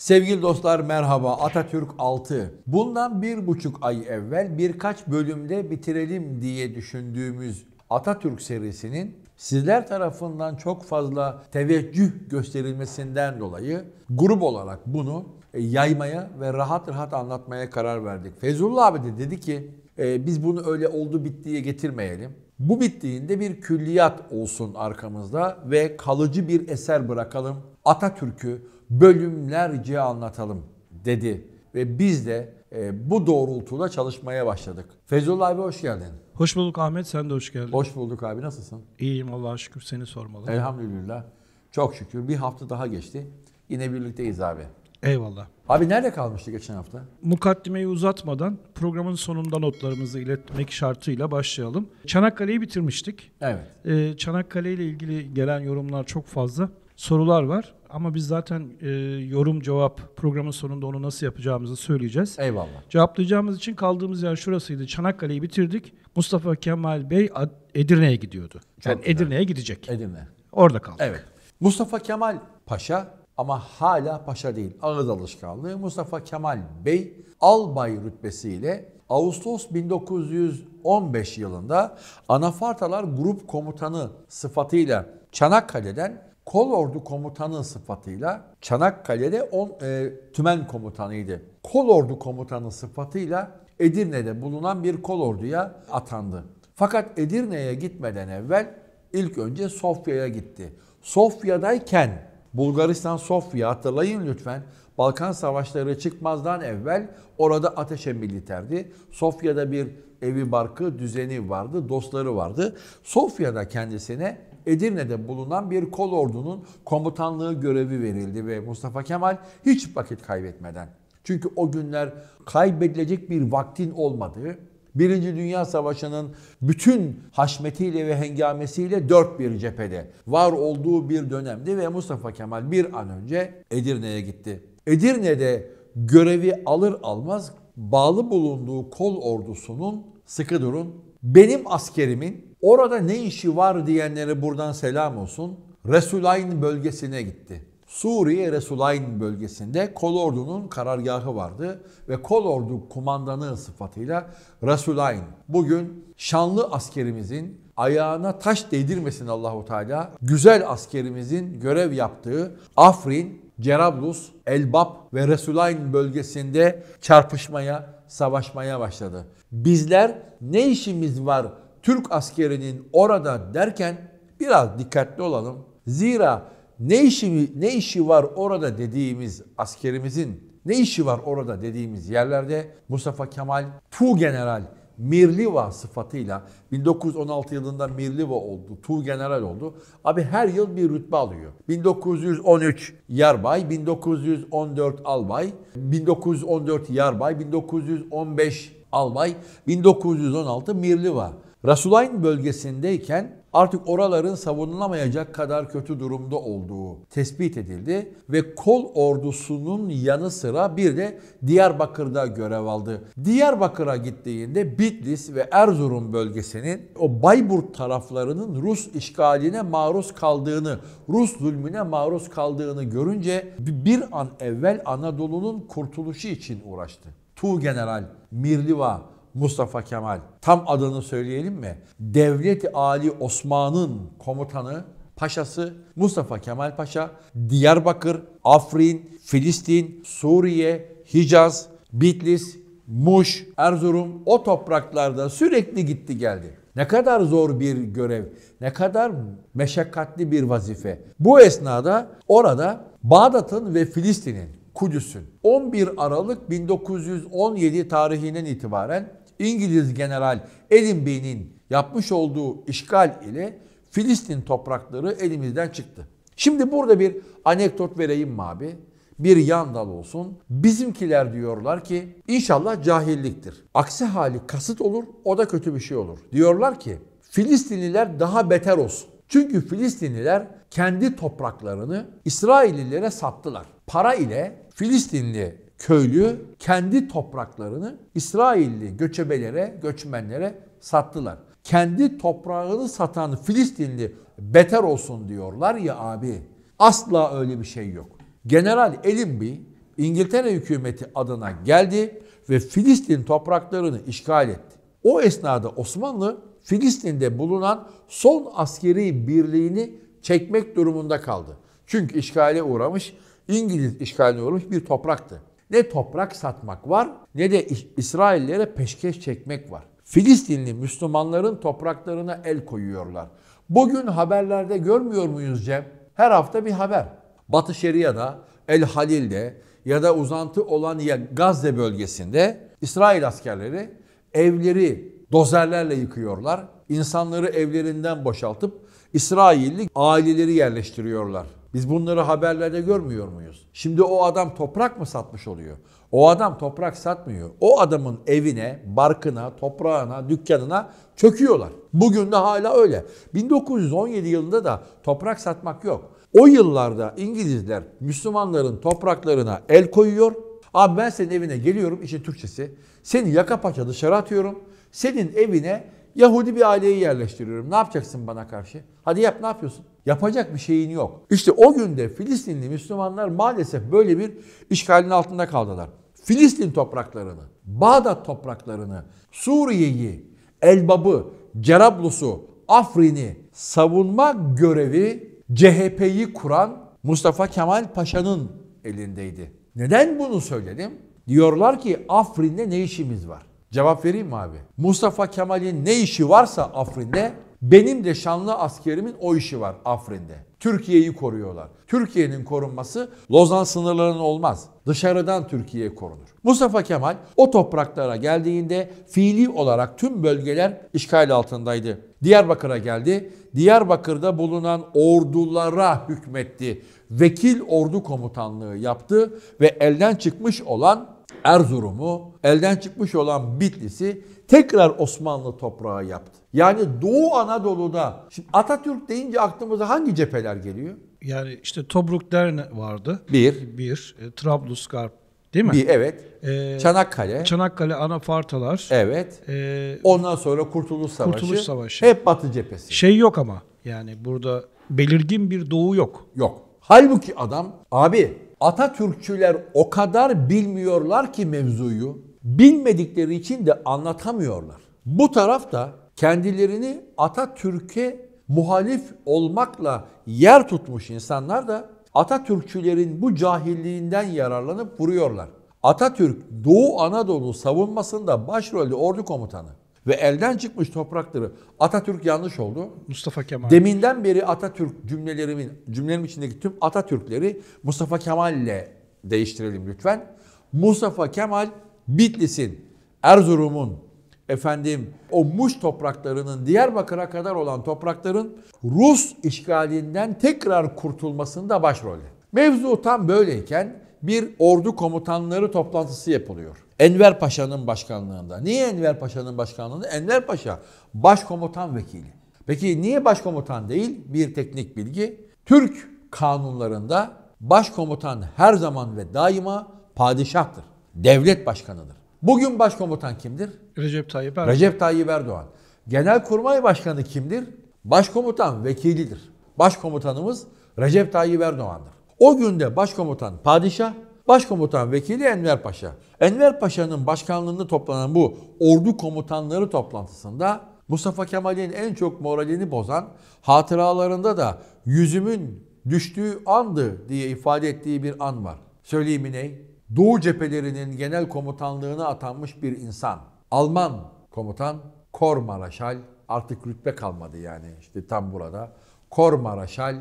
Sevgili dostlar merhaba Atatürk 6. Bundan bir buçuk ay evvel birkaç bölümde bitirelim diye düşündüğümüz Atatürk serisinin sizler tarafından çok fazla teveccüh gösterilmesinden dolayı grup olarak bunu e, yaymaya ve rahat rahat anlatmaya karar verdik. Fezullah abi de dedi ki e, biz bunu öyle oldu bittiye getirmeyelim. Bu bittiğinde bir külliyat olsun arkamızda ve kalıcı bir eser bırakalım. Atatürk'ü bölümlerce anlatalım dedi. Ve biz de e, bu doğrultuda çalışmaya başladık. Fezullah abi hoş geldin. Hoş bulduk Ahmet, sen de hoş geldin. Hoş bulduk abi, nasılsın? İyiyim Allah'a şükür, seni sormalı. Elhamdülillah. Çok şükür. Bir hafta daha geçti. Yine birlikteyiz abi. Eyvallah. Abi nerede kalmıştı geçen hafta? Mukaddimeyi uzatmadan programın sonunda notlarımızı iletmek şartıyla başlayalım. Çanakkale'yi bitirmiştik. Evet. Ee, Çanakkale ile ilgili gelen yorumlar çok fazla sorular var. Ama biz zaten e, yorum cevap programın sonunda onu nasıl yapacağımızı söyleyeceğiz. Eyvallah. Cevaplayacağımız için kaldığımız yer şurasıydı. Çanakkale'yi bitirdik. Mustafa Kemal Bey Edirne'ye gidiyordu. Çok yani Edirne'ye gidecek. Edirne. Orada kaldık. Evet. Mustafa Kemal Paşa ama hala paşa değil. Ağız alışkanlığı Mustafa Kemal Bey albay rütbesiyle Ağustos 1915 yılında Anafartalar Grup Komutanı sıfatıyla Çanakkale'den Kol ordu komutanı sıfatıyla Çanakkale'de on, e, tümen komutanıydı. Kol ordu komutanı sıfatıyla Edirne'de bulunan bir kol orduya atandı. Fakat Edirne'ye gitmeden evvel ilk önce Sofya'ya gitti. Sofya'dayken Bulgaristan Sofya hatırlayın lütfen. Balkan Savaşları çıkmazdan evvel orada ateşe militerdi. Sofya'da bir evi barkı düzeni vardı, dostları vardı. Sofya'da kendisine Edirne'de bulunan bir kol ordunun komutanlığı görevi verildi ve Mustafa Kemal hiç vakit kaybetmeden çünkü o günler kaybedilecek bir vaktin olmadığı, Birinci Dünya Savaşı'nın bütün haşmetiyle ve hengamesiyle dört bir cephede var olduğu bir dönemdi ve Mustafa Kemal bir an önce Edirne'ye gitti. Edirne'de görevi alır almaz bağlı bulunduğu kol ordusunun sıkı durun benim askerimin Orada ne işi var diyenlere buradan selam olsun. Resulayn bölgesine gitti. Suriye Resulayn bölgesinde kol Kolordu'nun karargahı vardı ve kol ordu kumandanı sıfatıyla Resulayn bugün şanlı askerimizin ayağına taş değdirmesin Allahu Teala güzel askerimizin görev yaptığı Afrin, Cerablus, Elbap ve Resulayn bölgesinde çarpışmaya, savaşmaya başladı. Bizler ne işimiz var Türk askerinin orada derken biraz dikkatli olalım. Zira ne işi ne işi var orada dediğimiz askerimizin ne işi var orada dediğimiz yerlerde Mustafa Kemal Tu General Mirliva sıfatıyla 1916 yılında Mirliva oldu, Tu General oldu. Abi her yıl bir rütbe alıyor. 1913 Yarbay, 1914 Albay, 1914 Yarbay, 1915 Albay, 1916 Mirliva. Rasulayn bölgesindeyken artık oraların savunulamayacak kadar kötü durumda olduğu tespit edildi ve kol ordusunun yanı sıra bir de Diyarbakır'da görev aldı. Diyarbakır'a gittiğinde Bitlis ve Erzurum bölgesinin o Bayburt taraflarının Rus işgaline maruz kaldığını, Rus zulmüne maruz kaldığını görünce bir an evvel Anadolu'nun kurtuluşu için uğraştı. Tu General Mirliva Mustafa Kemal. Tam adını söyleyelim mi? Devlet-i Ali Osman'ın komutanı, paşası Mustafa Kemal Paşa, Diyarbakır, Afrin, Filistin, Suriye, Hicaz, Bitlis, Muş, Erzurum o topraklarda sürekli gitti geldi. Ne kadar zor bir görev, ne kadar meşakkatli bir vazife. Bu esnada orada Bağdat'ın ve Filistin'in Kudüs'ün 11 Aralık 1917 tarihinden itibaren İngiliz General Allenby'nin yapmış olduğu işgal ile Filistin toprakları elimizden çıktı. Şimdi burada bir anekdot vereyim mi abi? Bir yandal olsun. Bizimkiler diyorlar ki inşallah cahilliktir. Aksi hali kasıt olur o da kötü bir şey olur. Diyorlar ki Filistinliler daha beter olsun. Çünkü Filistinliler kendi topraklarını İsraillilere sattılar. Para ile Filistinli köylü kendi topraklarını İsrailli göçebelere, göçmenlere sattılar. Kendi toprağını satan Filistinli beter olsun diyorlar ya abi. Asla öyle bir şey yok. General Elinby İngiltere hükümeti adına geldi ve Filistin topraklarını işgal etti. O esnada Osmanlı Filistin'de bulunan son askeri birliğini çekmek durumunda kaldı. Çünkü işgale uğramış, İngiliz işgaline uğramış bir topraktı. Ne toprak satmak var ne de İsraillere peşkeş çekmek var. Filistinli Müslümanların topraklarına el koyuyorlar. Bugün haberlerde görmüyor muyuz Cem? Her hafta bir haber. Batı Şeria'da, El Halil'de ya da uzantı olan Gazze bölgesinde İsrail askerleri evleri dozerlerle yıkıyorlar. İnsanları evlerinden boşaltıp İsrailli aileleri yerleştiriyorlar. Biz bunları haberlerde görmüyor muyuz? Şimdi o adam toprak mı satmış oluyor? O adam toprak satmıyor. O adamın evine, barkına, toprağına, dükkanına çöküyorlar. Bugün de hala öyle. 1917 yılında da toprak satmak yok. O yıllarda İngilizler Müslümanların topraklarına el koyuyor. Abi ben senin evine geliyorum, işin Türkçesi. Seni yaka paça dışarı atıyorum. Senin evine Yahudi bir aileyi yerleştiriyorum. Ne yapacaksın bana karşı? Hadi yap ne yapıyorsun? Yapacak bir şeyin yok. İşte o günde Filistinli Müslümanlar maalesef böyle bir işgalin altında kaldılar. Filistin topraklarını, Bağdat topraklarını, Suriye'yi, Elbab'ı, Cerablus'u, Afrin'i savunma görevi CHP'yi kuran Mustafa Kemal Paşa'nın elindeydi. Neden bunu söyledim? Diyorlar ki Afrin'de ne işimiz var? Cevap vereyim mi abi? Mustafa Kemal'in ne işi varsa Afrin'de benim de şanlı askerimin o işi var Afrin'de. Türkiye'yi koruyorlar. Türkiye'nin korunması Lozan sınırlarının olmaz. Dışarıdan Türkiye korunur. Mustafa Kemal o topraklara geldiğinde fiili olarak tüm bölgeler işgal altındaydı. Diyarbakır'a geldi. Diyarbakır'da bulunan ordulara hükmetti. Vekil ordu komutanlığı yaptı ve elden çıkmış olan Erzurum'u, elden çıkmış olan Bitlis'i tekrar Osmanlı toprağı yaptı. Yani Doğu Anadolu'da şimdi Atatürk deyince aklımıza hangi cepheler geliyor? Yani işte Tobruk Derne vardı. Bir. Bir. E, Trablusgarp değil mi? Bir, evet. E, Çanakkale. Çanakkale, Anafartalar. Evet. E, Ondan sonra Kurtuluş Savaşı. Kurtuluş Savaşı. Hep Batı cephesi. Şey yok ama yani burada belirgin bir doğu yok. Yok. Halbuki adam abi Atatürkçüler o kadar bilmiyorlar ki mevzuyu. Bilmedikleri için de anlatamıyorlar. Bu taraf da kendilerini Atatürk'e muhalif olmakla yer tutmuş insanlar da Atatürkçülerin bu cahilliğinden yararlanıp vuruyorlar. Atatürk Doğu Anadolu savunmasında başrolde ordu komutanı ve elden çıkmış toprakları Atatürk yanlış oldu. Mustafa Kemal. Deminden beri Atatürk cümlelerimin cümlelerim içindeki tüm Atatürkleri Mustafa Kemal ile değiştirelim lütfen. Mustafa Kemal Bitlis'in, Erzurum'un, efendim o Muş topraklarının Diyarbakır'a kadar olan toprakların Rus işgalinden tekrar kurtulmasında başrolde. Mevzu tam böyleyken bir ordu komutanları toplantısı yapılıyor. Enver Paşa'nın başkanlığında. Niye Enver Paşa'nın başkanlığında? Enver Paşa başkomutan vekili. Peki niye başkomutan değil? Bir teknik bilgi. Türk kanunlarında başkomutan her zaman ve daima padişahtır. Devlet başkanıdır. Bugün başkomutan kimdir? Recep Tayyip Erdoğan. Recep Tayyip Erdoğan. Genelkurmay Başkanı kimdir? Başkomutan vekilidir. Başkomutanımız Recep Tayyip Erdoğan'dır. O günde başkomutan padişah, başkomutan vekili Enver Paşa. Enver Paşa'nın başkanlığında toplanan bu ordu komutanları toplantısında Mustafa Kemal'in en çok moralini bozan, hatıralarında da yüzümün düştüğü andı diye ifade ettiği bir an var. Söyleyeyim mi ney? Doğu cephelerinin genel komutanlığına atanmış bir insan. Alman komutan Kor Kormaraşal artık rütbe kalmadı yani işte tam burada. Kormaraşal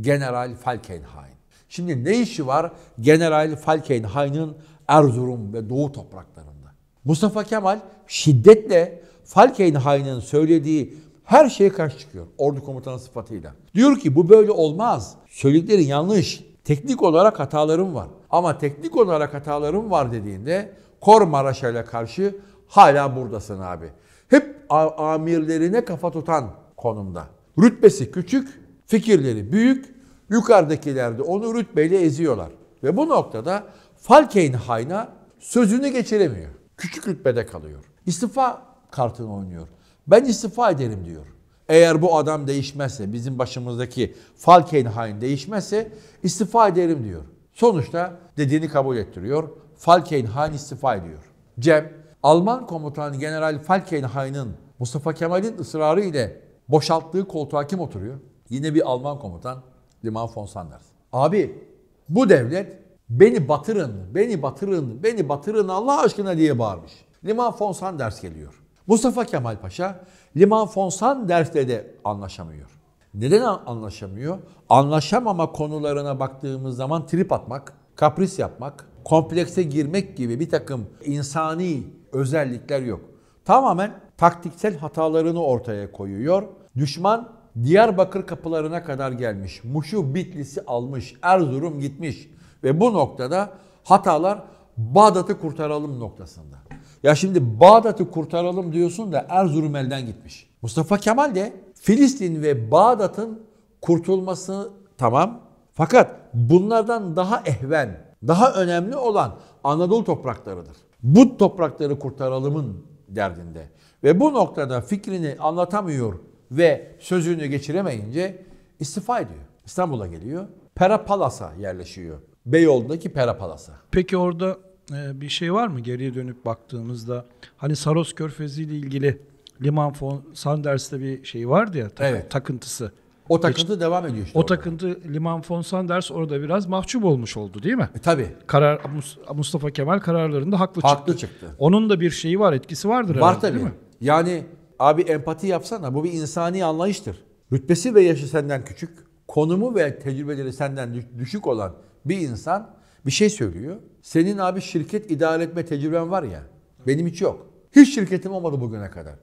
General Falkenhayn. Şimdi ne işi var General Falkenhayn'ın Erzurum ve Doğu topraklarında? Mustafa Kemal şiddetle Falkenhayn'ın söylediği her şeye karşı çıkıyor ordu komutanı sıfatıyla. Diyor ki bu böyle olmaz. Söyledikleri yanlış. Teknik olarak hatalarım var. Ama teknik olarak hatalarım var dediğinde Kor Maraş'a karşı hala buradasın abi. Hep amirlerine kafa tutan konumda. Rütbesi küçük, fikirleri büyük, yukarıdakiler de onu rütbeyle eziyorlar. Ve bu noktada Falkeyn Hayna sözünü geçiremiyor. Küçük rütbede kalıyor. İstifa kartını oynuyor. Ben istifa ederim diyor. Eğer bu adam değişmezse, bizim başımızdaki Falkenhayn değişmezse istifa ederim diyor. Sonuçta dediğini kabul ettiriyor. Falkenhayn istifa ediyor. Cem, Alman komutan General Falkenhayn'ın Mustafa Kemal'in ısrarı ile boşalttığı koltuğa kim oturuyor? Yine bir Alman komutan Liman von Sanders. Abi bu devlet beni batırın, beni batırın, beni batırın Allah aşkına diye bağırmış. Liman von Sanders geliyor. Mustafa Kemal Paşa Liman von Sanders'le de anlaşamıyor. Neden anlaşamıyor? Anlaşamama konularına baktığımız zaman trip atmak, kapris yapmak, komplekse girmek gibi bir takım insani özellikler yok. Tamamen taktiksel hatalarını ortaya koyuyor. Düşman Diyarbakır kapılarına kadar gelmiş. Muş'u Bitlis'i almış. Erzurum gitmiş. Ve bu noktada hatalar Bağdat'ı kurtaralım noktasında. Ya şimdi Bağdat'ı kurtaralım diyorsun da Erzurum elden gitmiş. Mustafa Kemal de Filistin ve Bağdat'ın kurtulması tamam. Fakat bunlardan daha ehven, daha önemli olan Anadolu topraklarıdır. Bu toprakları kurtaralımın derdinde. Ve bu noktada fikrini anlatamıyor ve sözünü geçiremeyince istifa ediyor. İstanbul'a geliyor. Perapalasa yerleşiyor. Beyoğlu'ndaki Perapalasa. Peki orada e, bir şey var mı geriye dönüp baktığımızda? Hani Saros Körfezi ile ilgili Liman von Sanders'te bir şey vardı ya tak, evet. takıntısı. O takıntı Geç, devam ediyor işte. O orada. takıntı Liman von Sanders orada biraz mahcup olmuş oldu değil mi? E, tabii. Karar Mustafa Kemal kararlarında haklı, haklı çıktı. çıktı. Onun da bir şeyi var, etkisi vardır var herhalde tabii. değil mi? Yani abi empati yapsana bu bir insani anlayıştır. Rütbesi ve yaşı senden küçük, konumu ve tecrübeleri senden düşük olan bir insan bir şey söylüyor. Senin abi şirket idare etme tecrüben var ya, benim hiç yok. Hiç şirketim olmadı bugüne kadar.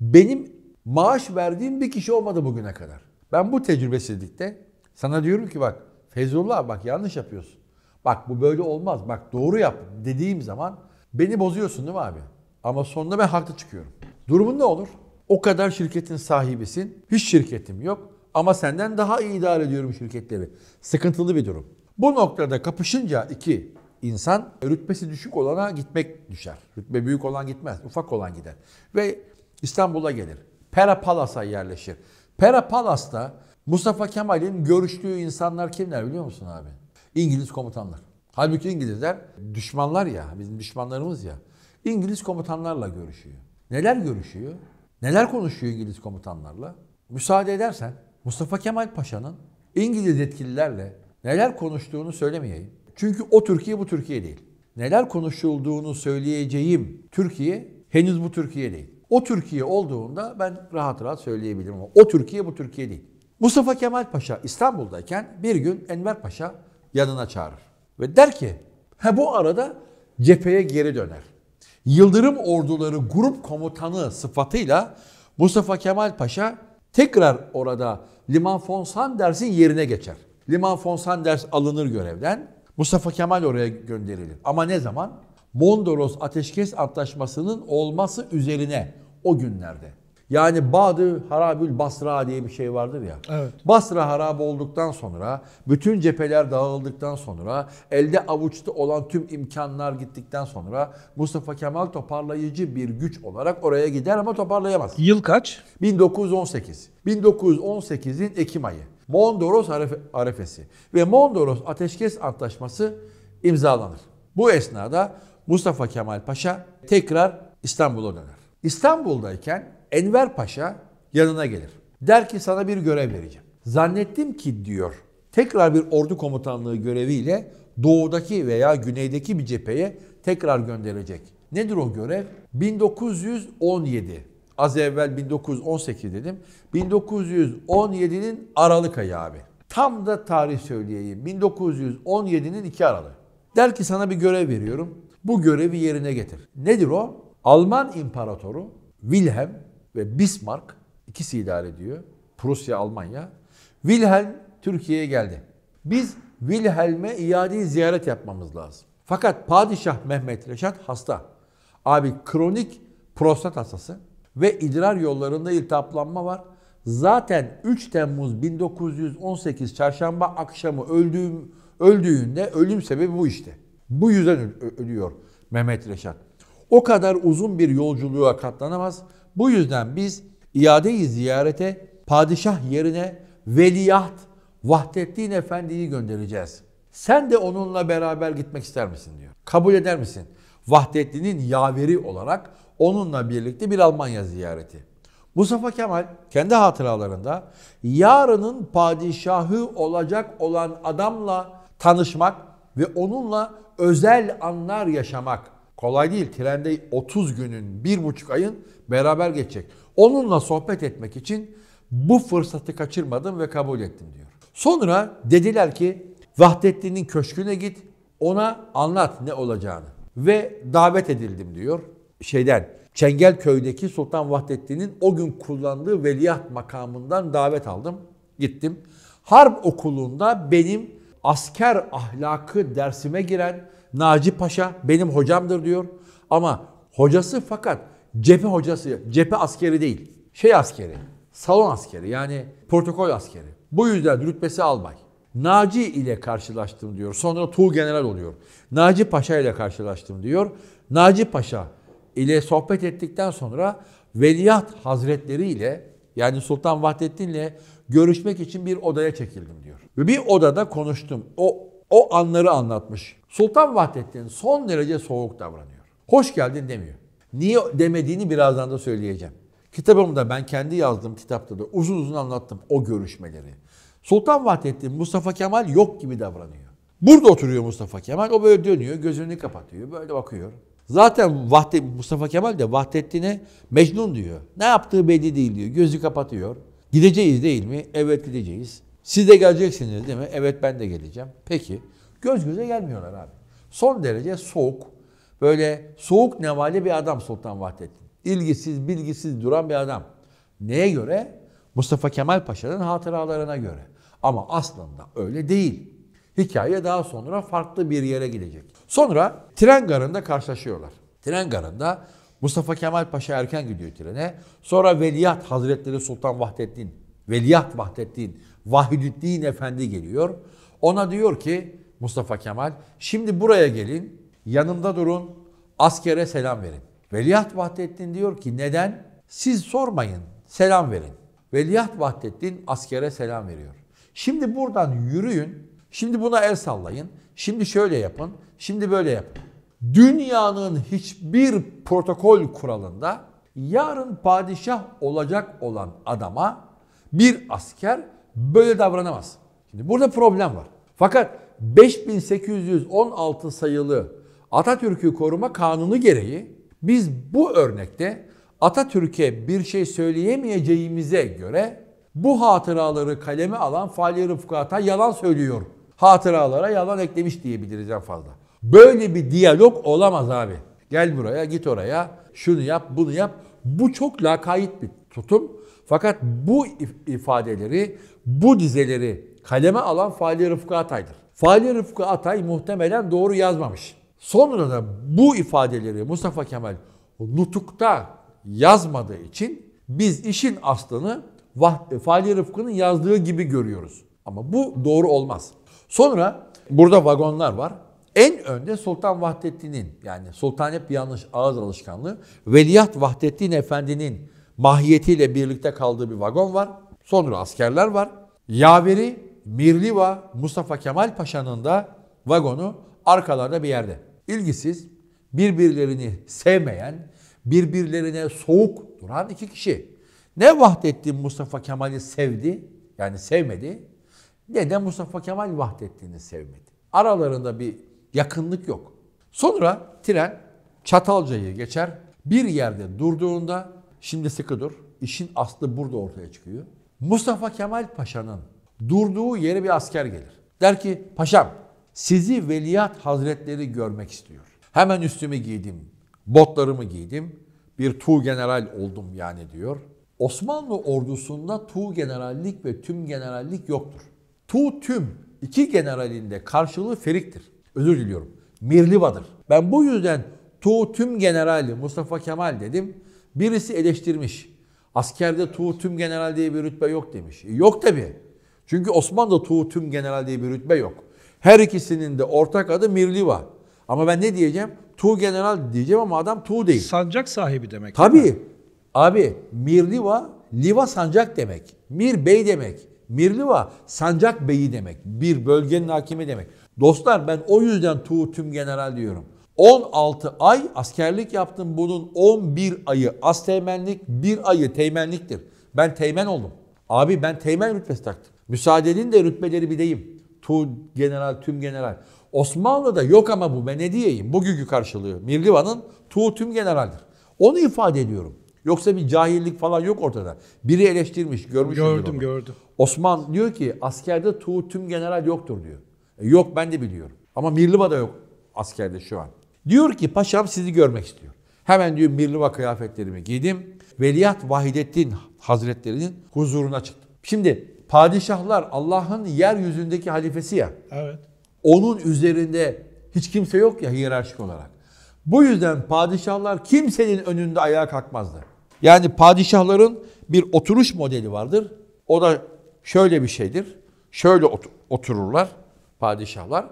Benim maaş verdiğim bir kişi olmadı bugüne kadar. Ben bu tecrübesizlikte sana diyorum ki bak Feyzullah bak yanlış yapıyorsun. Bak bu böyle olmaz. Bak doğru yap dediğim zaman beni bozuyorsun değil mi abi? Ama sonunda ben haklı çıkıyorum. Durumun ne olur? O kadar şirketin sahibisin. Hiç şirketim yok. Ama senden daha iyi idare ediyorum şirketleri. Sıkıntılı bir durum. Bu noktada kapışınca iki insan rütbesi düşük olana gitmek düşer. Rütbe büyük olan gitmez. Ufak olan gider. Ve İstanbul'a gelir. Pera Palas'a yerleşir. Pera Palas'ta Mustafa Kemal'in görüştüğü insanlar kimler biliyor musun abi? İngiliz komutanlar. Halbuki İngilizler düşmanlar ya, bizim düşmanlarımız ya. İngiliz komutanlarla görüşüyor. Neler görüşüyor? Neler konuşuyor İngiliz komutanlarla? Müsaade edersen Mustafa Kemal Paşa'nın İngiliz yetkililerle neler konuştuğunu söylemeyeyim. Çünkü o Türkiye bu Türkiye değil. Neler konuşulduğunu söyleyeceğim Türkiye henüz bu Türkiye değil. O Türkiye olduğunda ben rahat rahat söyleyebilirim ama o Türkiye bu Türkiye değil. Mustafa Kemal Paşa İstanbul'dayken bir gün Enver Paşa yanına çağırır ve der ki ha bu arada cepheye geri döner. Yıldırım orduları grup komutanı sıfatıyla Mustafa Kemal Paşa tekrar orada Liman von Sanders'in yerine geçer. Liman von Sanders alınır görevden. Mustafa Kemal oraya gönderilir. Ama ne zaman? Mondros Ateşkes Antlaşması'nın olması üzerine o günlerde. Yani Badı Harabül Basra diye bir şey vardır ya. Evet. Basra harabı olduktan sonra, bütün cepheler dağıldıktan sonra, elde avuçta olan tüm imkanlar gittikten sonra Mustafa Kemal toparlayıcı bir güç olarak oraya gider ama toparlayamaz. Yıl kaç? 1918. 1918'in Ekim ayı. Mondros arefesi ve Mondros Ateşkes Antlaşması imzalanır. Bu esnada Mustafa Kemal Paşa tekrar İstanbul'a döner. İstanbul'dayken Enver Paşa yanına gelir. Der ki sana bir görev vereceğim. Zannettim ki diyor tekrar bir ordu komutanlığı göreviyle doğudaki veya güneydeki bir cepheye tekrar gönderecek. Nedir o görev? 1917. Az evvel 1918 dedim. 1917'nin Aralık ayı abi. Tam da tarih söyleyeyim. 1917'nin 2 Aralık. Der ki sana bir görev veriyorum. Bu görevi yerine getir. Nedir o? Alman İmparatoru Wilhelm ve Bismarck ikisi idare ediyor. Prusya, Almanya. Wilhelm Türkiye'ye geldi. Biz Wilhelm'e iadeyi ziyaret yapmamız lazım. Fakat Padişah Mehmet Reşat hasta. Abi kronik prostat hastası ve idrar yollarında iltihaplanma var. Zaten 3 Temmuz 1918 çarşamba akşamı öldüğüm öldüğünde ölüm sebebi bu işte. Bu yüzden ölüyor Mehmet Reşat. O kadar uzun bir yolculuğa katlanamaz. Bu yüzden biz iadeyi ziyarete padişah yerine Veliyat Vahdettin Efendi'yi göndereceğiz. Sen de onunla beraber gitmek ister misin diyor. Kabul eder misin? Vahdettin'in yaveri olarak onunla birlikte bir Almanya ziyareti. Mustafa Kemal kendi hatıralarında yarının padişahı olacak olan adamla tanışmak ve onunla özel anlar yaşamak kolay değil. Trende 30 günün, 1,5 ayın beraber geçecek. Onunla sohbet etmek için bu fırsatı kaçırmadım ve kabul ettim diyor. Sonra dediler ki Vahdettin'in köşküne git ona anlat ne olacağını. Ve davet edildim diyor şeyden Çengelköy'deki Sultan Vahdettin'in o gün kullandığı veliaht makamından davet aldım. Gittim. Harp okulunda benim asker ahlakı dersime giren Naci Paşa benim hocamdır diyor. Ama hocası fakat cephe hocası, cephe askeri değil. Şey askeri, salon askeri yani protokol askeri. Bu yüzden rütbesi albay. Naci ile karşılaştım diyor. Sonra Tuğ General oluyor. Naci Paşa ile karşılaştım diyor. Naci Paşa ile sohbet ettikten sonra veliyat Hazretleri ile yani Sultan Vahdettin ile görüşmek için bir odaya çekildim diyor. Ve bir odada konuştum. O, o anları anlatmış. Sultan Vahdettin son derece soğuk davranıyor. Hoş geldin demiyor. Niye demediğini birazdan da söyleyeceğim. Kitabımda ben kendi yazdığım kitapta da uzun uzun anlattım o görüşmeleri. Sultan Vahdettin Mustafa Kemal yok gibi davranıyor. Burada oturuyor Mustafa Kemal. O böyle dönüyor, gözünü kapatıyor, böyle bakıyor. Zaten Vahdet, Mustafa Kemal de Vahdettin'e Mecnun diyor. Ne yaptığı belli değil diyor. Gözü kapatıyor. Gideceğiz değil mi? Evet gideceğiz. Siz de geleceksiniz değil mi? Evet ben de geleceğim. Peki. Göz göze gelmiyorlar abi. Son derece soğuk, böyle soğuk nevali bir adam Sultan Vahdettin. İlgisiz, bilgisiz duran bir adam. Neye göre? Mustafa Kemal Paşa'nın hatıralarına göre. Ama aslında öyle değil. Hikaye daha sonra farklı bir yere gidecek. Sonra tren garında karşılaşıyorlar. Tren garında Mustafa Kemal Paşa erken gidiyor trene. Sonra Veliaht Hazretleri Sultan Vahdettin, Veliaht Vahdettin Vahidüddin Efendi geliyor. Ona diyor ki Mustafa Kemal şimdi buraya gelin yanımda durun askere selam verin. Veliaht Vahdettin diyor ki neden? Siz sormayın selam verin. Veliaht Vahdettin askere selam veriyor. Şimdi buradan yürüyün, şimdi buna el sallayın, şimdi şöyle yapın, şimdi böyle yapın. Dünyanın hiçbir protokol kuralında yarın padişah olacak olan adama bir asker böyle davranamaz. Şimdi burada problem var. Fakat 5816 sayılı Atatürk'ü koruma kanunu gereği biz bu örnekte Atatürk'e bir şey söyleyemeyeceğimize göre bu hatıraları kaleme alan Fahri Rıfkı yalan söylüyor. Hatıralara yalan eklemiş diyebiliriz en fazla. Böyle bir diyalog olamaz abi. Gel buraya, git oraya, şunu yap, bunu yap. Bu çok lakayit bir tutum. Fakat bu ifadeleri bu dizeleri kaleme alan Fahri Rıfkı Atay'dır. Fahri Rıfkı Atay muhtemelen doğru yazmamış. Sonra da bu ifadeleri Mustafa Kemal nutukta yazmadığı için biz işin aslını Fahri Rıfkı'nın yazdığı gibi görüyoruz. Ama bu doğru olmaz. Sonra burada vagonlar var. En önde Sultan Vahdettin'in yani Sultan hep yanlış ağız alışkanlığı Veliaht Vahdettin Efendi'nin mahiyetiyle birlikte kaldığı bir vagon var. Sonra askerler var. Yaveri Mirliva Mustafa Kemal Paşa'nın da vagonu arkalarda bir yerde. İlgisiz, birbirlerini sevmeyen, birbirlerine soğuk duran iki kişi. Ne Vahdettin Mustafa Kemal'i sevdi, yani sevmedi, ne de Mustafa Kemal Vahdettin'i sevmedi. Aralarında bir yakınlık yok. Sonra tren Çatalca'yı geçer. Bir yerde durduğunda, şimdi sıkı dur, işin aslı burada ortaya çıkıyor. Mustafa Kemal Paşa'nın durduğu yere bir asker gelir. Der ki paşam sizi veliaht hazretleri görmek istiyor. Hemen üstümü giydim, botlarımı giydim. Bir tu general oldum yani diyor. Osmanlı ordusunda tu generallik ve tüm generallik yoktur. Tu tüm iki generalinde karşılığı feriktir. Özür diliyorum. Mirlivadır. Ben bu yüzden tu tüm generali Mustafa Kemal dedim. Birisi eleştirmiş. Askerde tuğ tüm general diye bir rütbe yok demiş. E yok tabi. Çünkü Osmanlı'da tuğ tüm general diye bir rütbe yok. Her ikisinin de ortak adı Mirliva. Ama ben ne diyeceğim? Tuğ general diyeceğim ama adam tuğ değil. Sancak sahibi demek. Tabi. Abi Mirliva, Liva sancak demek. Mir bey demek. Mirliva sancak beyi demek. Bir bölgenin hakimi demek. Dostlar ben o yüzden Tuğ tüm general diyorum. 16 ay askerlik yaptım. Bunun 11 ayı asteğmenlik, 1 ayı teğmenliktir. Ben teğmen oldum. Abi ben teğmen rütbesi taktım. Müsaade edin de rütbeleri bir deyim. Tu general, tüm general. Osmanlı'da yok ama bu ben ne diyeyim? Bugünkü karşılıyor. Mirlivan'ın tu tüm generaldir. Onu ifade ediyorum. Yoksa bir cahillik falan yok ortada. Biri eleştirmiş, görmüş. Gördüm, gördüm. Osman diyor ki askerde tu tüm general yoktur diyor. E, yok ben de biliyorum. Ama Mirliva da yok askerde şu an. Diyor ki paşam sizi görmek istiyor. Hemen diyor mirliva kıyafetlerimi giydim. Veliaht Vahidettin Hazretlerinin huzuruna çıktım. Şimdi padişahlar Allah'ın yeryüzündeki halifesi ya. Evet. Onun üzerinde hiç kimse yok ya hiyerarşik olarak. Bu yüzden padişahlar kimsenin önünde ayağa kalkmazdı. Yani padişahların bir oturuş modeli vardır. O da şöyle bir şeydir. Şöyle otururlar padişahlar.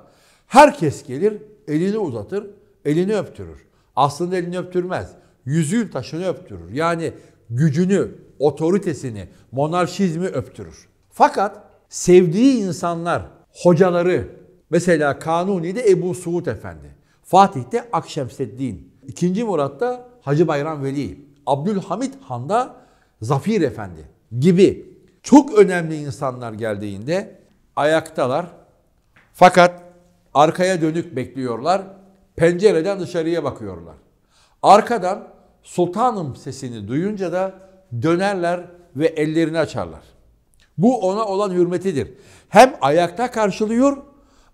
Herkes gelir, elini uzatır elini öptürür. Aslında elini öptürmez. Yüzüğün taşını öptürür. Yani gücünü, otoritesini, monarşizmi öptürür. Fakat sevdiği insanlar, hocaları, mesela Kanuni de Ebu Suud Efendi, Fatih de Akşemseddin, Murat da Hacı Bayram Veli, Abdülhamit Han da Zafir Efendi gibi çok önemli insanlar geldiğinde ayaktalar fakat arkaya dönük bekliyorlar pencereden dışarıya bakıyorlar. Arkadan sultanım sesini duyunca da dönerler ve ellerini açarlar. Bu ona olan hürmetidir. Hem ayakta karşılıyor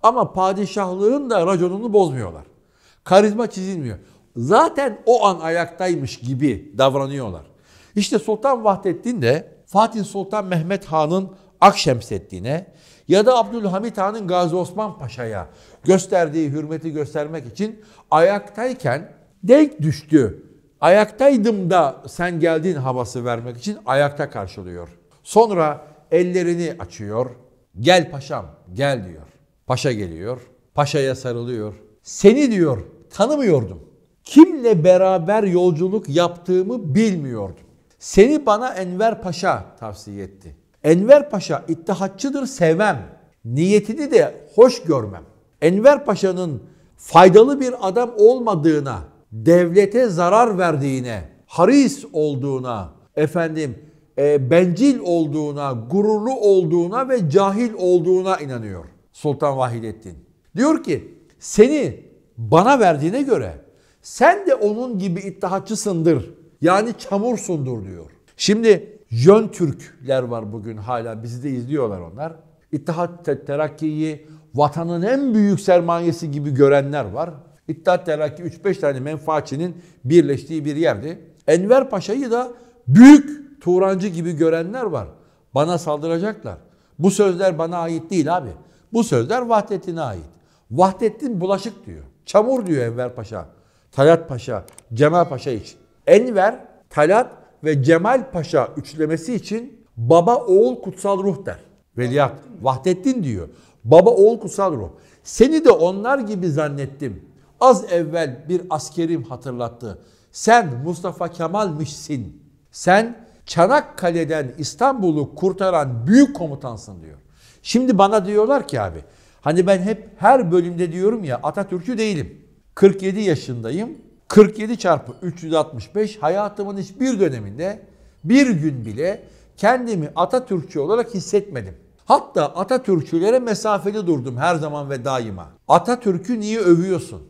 ama padişahlığın da raconunu bozmuyorlar. Karizma çizilmiyor. Zaten o an ayaktaymış gibi davranıyorlar. İşte Sultan Vahdettin de Fatih Sultan Mehmet Han'ın Akşemseddin'e ya da Abdülhamit Han'ın Gazi Osman Paşa'ya gösterdiği hürmeti göstermek için ayaktayken denk düştü. Ayaktaydım da sen geldin havası vermek için ayakta karşılıyor. Sonra ellerini açıyor. Gel paşam gel diyor. Paşa geliyor. Paşaya sarılıyor. Seni diyor tanımıyordum. Kimle beraber yolculuk yaptığımı bilmiyordum. Seni bana Enver Paşa tavsiye etti. Enver Paşa ittihatçıdır sevmem. Niyetini de hoş görmem. Enver Paşa'nın faydalı bir adam olmadığına, devlete zarar verdiğine, haris olduğuna, efendim e, bencil olduğuna, gururlu olduğuna ve cahil olduğuna inanıyor Sultan Vahidettin. Diyor ki seni bana verdiğine göre sen de onun gibi ittihatçısındır Yani çamursundur diyor. Şimdi Yön Türkler var bugün hala bizi de izliyorlar onlar. İttihat Terakki'yi vatanın en büyük sermayesi gibi görenler var. İttihat Terakki 3-5 tane menfaatçinin birleştiği bir yerdi. Enver Paşa'yı da büyük Turancı gibi görenler var. Bana saldıracaklar. Bu sözler bana ait değil abi. Bu sözler Vahdettin'e ait. Vahdettin bulaşık diyor. Çamur diyor Enver Paşa. Talat Paşa, Cemal Paşa için. Enver, Talat ve Cemal Paşa üçlemesi için baba oğul kutsal ruh der. Veliaht Vahdettin diyor. Baba oğul kutsal ruh. Seni de onlar gibi zannettim. Az evvel bir askerim hatırlattı. Sen Mustafa Kemal'mişsin. Sen Çanakkale'den İstanbul'u kurtaran büyük komutansın diyor. Şimdi bana diyorlar ki abi hani ben hep her bölümde diyorum ya Atatürk'ü değilim. 47 yaşındayım. 47 çarpı 365 hayatımın hiçbir döneminde bir gün bile kendimi Atatürkçü olarak hissetmedim. Hatta Atatürkçülere mesafeli durdum her zaman ve daima. Atatürk'ü niye övüyorsun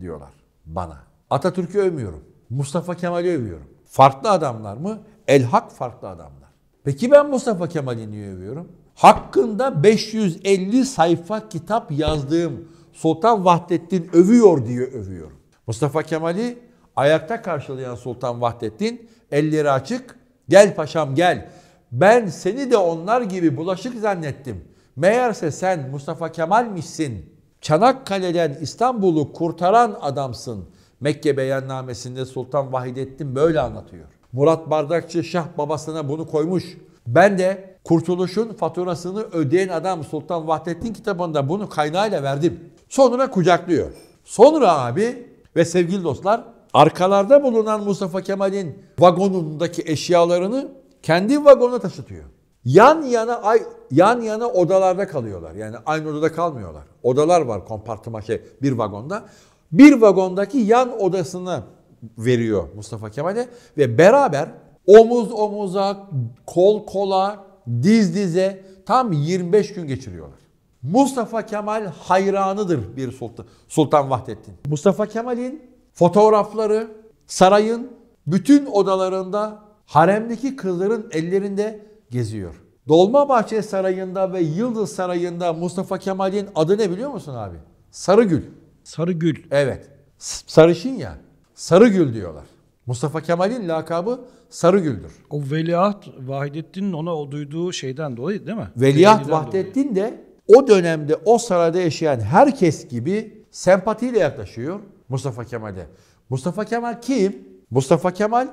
diyorlar bana. Atatürk'ü övmüyorum. Mustafa Kemal'i övüyorum. Farklı adamlar mı? Elhak farklı adamlar. Peki ben Mustafa Kemal'i niye övüyorum? Hakkında 550 sayfa kitap yazdığım Sultan Vahdettin övüyor diye övüyorum. Mustafa Kemal'i ayakta karşılayan Sultan Vahdettin elleri açık gel paşam gel ben seni de onlar gibi bulaşık zannettim. Meğerse sen Mustafa Kemal'mişsin. Çanakkale'den İstanbul'u kurtaran adamsın. Mekke beyannamesinde Sultan Vahidettin böyle anlatıyor. Murat Bardakçı Şah babasına bunu koymuş. Ben de Kurtuluş'un faturasını ödeyen adam Sultan Vahdettin kitabında bunu kaynağıyla verdim. Sonra kucaklıyor. Sonra abi ve sevgili dostlar arkalarda bulunan Mustafa Kemal'in vagonundaki eşyalarını kendi vagonuna taşıtıyor. Yan yana ay, yan yana odalarda kalıyorlar. Yani aynı odada kalmıyorlar. Odalar var kompartıma şey bir vagonda. Bir vagondaki yan odasını veriyor Mustafa Kemal'e ve beraber omuz omuza, kol kola, diz dize tam 25 gün geçiriyorlar. Mustafa Kemal hayranıdır bir sultan, Sultan Vahdettin. Mustafa Kemal'in fotoğrafları sarayın bütün odalarında haremdeki kızların ellerinde geziyor. Dolmabahçe Sarayı'nda ve Yıldız Sarayı'nda Mustafa Kemal'in adı ne biliyor musun abi? Sarıgül. Sarıgül. Evet. Sarışın ya. Sarıgül diyorlar. Mustafa Kemal'in lakabı Sarıgül'dür. O veliaht Vahidettin'in ona o duyduğu şeyden dolayı değil mi? Veliaht Vahdettin de o dönemde o sarayda yaşayan herkes gibi sempatiyle yaklaşıyor Mustafa Kemal'e. Mustafa Kemal kim? Mustafa Kemal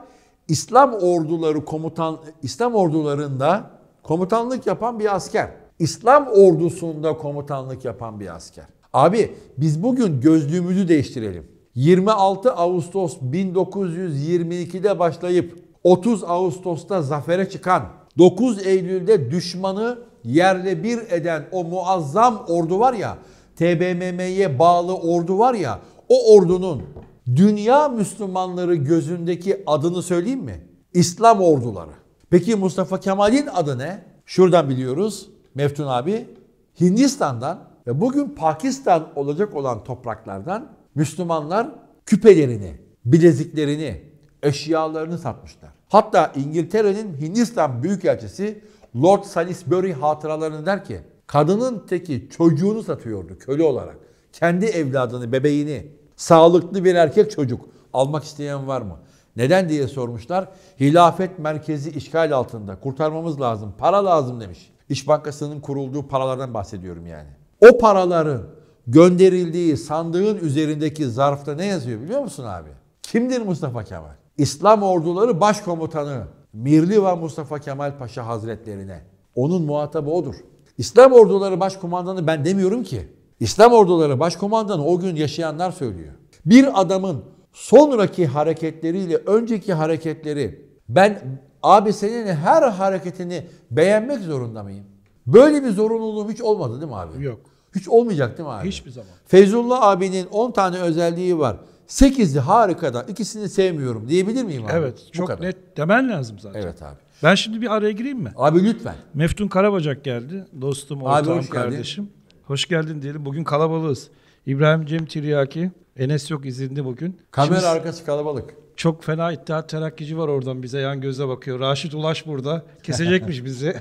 İslam orduları komutan İslam ordularında komutanlık yapan bir asker. İslam ordusunda komutanlık yapan bir asker. Abi biz bugün gözlüğümüzü değiştirelim. 26 Ağustos 1922'de başlayıp 30 Ağustos'ta zafere çıkan 9 Eylül'de düşmanı yerle bir eden o muazzam ordu var ya, TBMM'ye bağlı ordu var ya, o ordunun dünya Müslümanları gözündeki adını söyleyeyim mi? İslam orduları. Peki Mustafa Kemal'in adı ne? Şuradan biliyoruz Meftun abi. Hindistan'dan ve bugün Pakistan olacak olan topraklardan Müslümanlar küpelerini, bileziklerini, eşyalarını satmışlar. Hatta İngiltere'nin Hindistan Büyükelçisi Lord Salisbury hatıralarını der ki kadının teki çocuğunu satıyordu köle olarak. Kendi evladını, bebeğini, sağlıklı bir erkek çocuk almak isteyen var mı? Neden diye sormuşlar. Hilafet merkezi işgal altında. Kurtarmamız lazım. Para lazım demiş. İş Bankası'nın kurulduğu paralardan bahsediyorum yani. O paraların gönderildiği sandığın üzerindeki zarfta ne yazıyor biliyor musun abi? Kimdir Mustafa Kemal? İslam orduları başkomutanı Mirli ve Mustafa Kemal Paşa Hazretlerine. Onun muhatabı odur. İslam orduları başkomandanı ben demiyorum ki. İslam orduları başkomandanı o gün yaşayanlar söylüyor. Bir adamın sonraki hareketleriyle önceki hareketleri ben abi senin her hareketini beğenmek zorunda mıyım? Böyle bir zorunluluğum hiç olmadı değil mi abi? Yok. Hiç olmayacak değil mi abi? Hiçbir zaman. Feyzullah abinin 10 tane özelliği var. 8'i harikadan ikisini sevmiyorum diyebilir miyim abi? Evet çok kadar. net demen lazım zaten. Evet abi. Ben şimdi bir araya gireyim mi? Abi lütfen. Meftun Karabacak geldi. Dostum, ortağım, kardeşim. Geldin. Hoş geldin diyelim. Bugün kalabalığız. İbrahim Cem Tiryaki, Enes yok izinde bugün. Kamera Şimdi, arkası kalabalık. Çok fena iddia Terakkici var oradan bize yan göze bakıyor. Raşit Ulaş burada. Kesecekmiş bizi.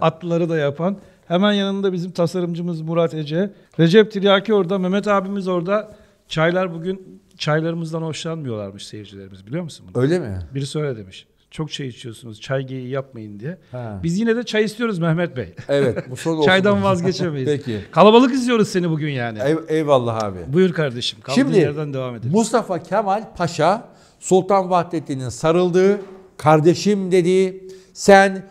Atları da yapan. Hemen yanında bizim tasarımcımız Murat Ece. Recep Tiryaki orada, Mehmet abimiz orada. Çaylar bugün çaylarımızdan hoşlanmıyorlarmış seyircilerimiz biliyor musun bunu? Öyle mi? Biri öyle demiş. Çok çay içiyorsunuz, çay geyiği yapmayın diye. Ha. Biz yine de çay istiyoruz Mehmet Bey. Evet, bu son olsun. Çaydan vazgeçemeyiz. Peki. Kalabalık izliyoruz seni bugün yani. Ey, eyvallah abi. Buyur kardeşim, Şimdi, yerden devam edelim. Mustafa Kemal Paşa, Sultan Vahdettin'in sarıldığı, kardeşim dediği, sen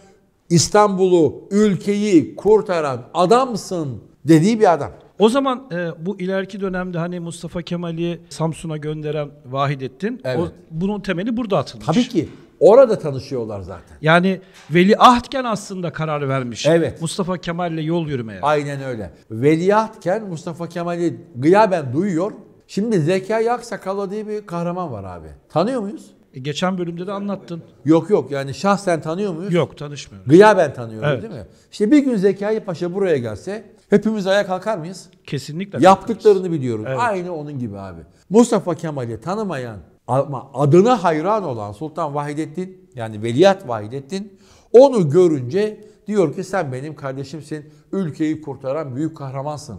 İstanbul'u, ülkeyi kurtaran adamsın dediği bir adam. O zaman e, bu ileriki dönemde hani Mustafa Kemal'i Samsun'a gönderen Vahidettin evet. o, bunun temeli burada atılmış. Tabii ki. Orada tanışıyorlar zaten. Yani veliahtken aslında karar vermiş. Evet. Mustafa Kemal'le yol yürümeye. Aynen öyle. Veliahtken Mustafa Kemal'i gıyaben duyuyor. Şimdi Zekai Aksakallı diye bir kahraman var abi. Tanıyor muyuz? E geçen bölümde de anlattın. Yok yok yani şahsen tanıyor muyuz? Yok tanışmıyoruz. Gıyaben tanıyorum evet. değil mi? İşte bir gün Zekai Paşa buraya gelse hepimiz ayağa kalkar mıyız? Kesinlikle. Yaptıklarını kalkarız. biliyoruz. Evet. Aynı onun gibi abi. Mustafa Kemal'i tanımayan ama adına hayran olan Sultan Vahidettin yani Veliaht Vahidettin onu görünce diyor ki sen benim kardeşimsin, ülkeyi kurtaran büyük kahramansın.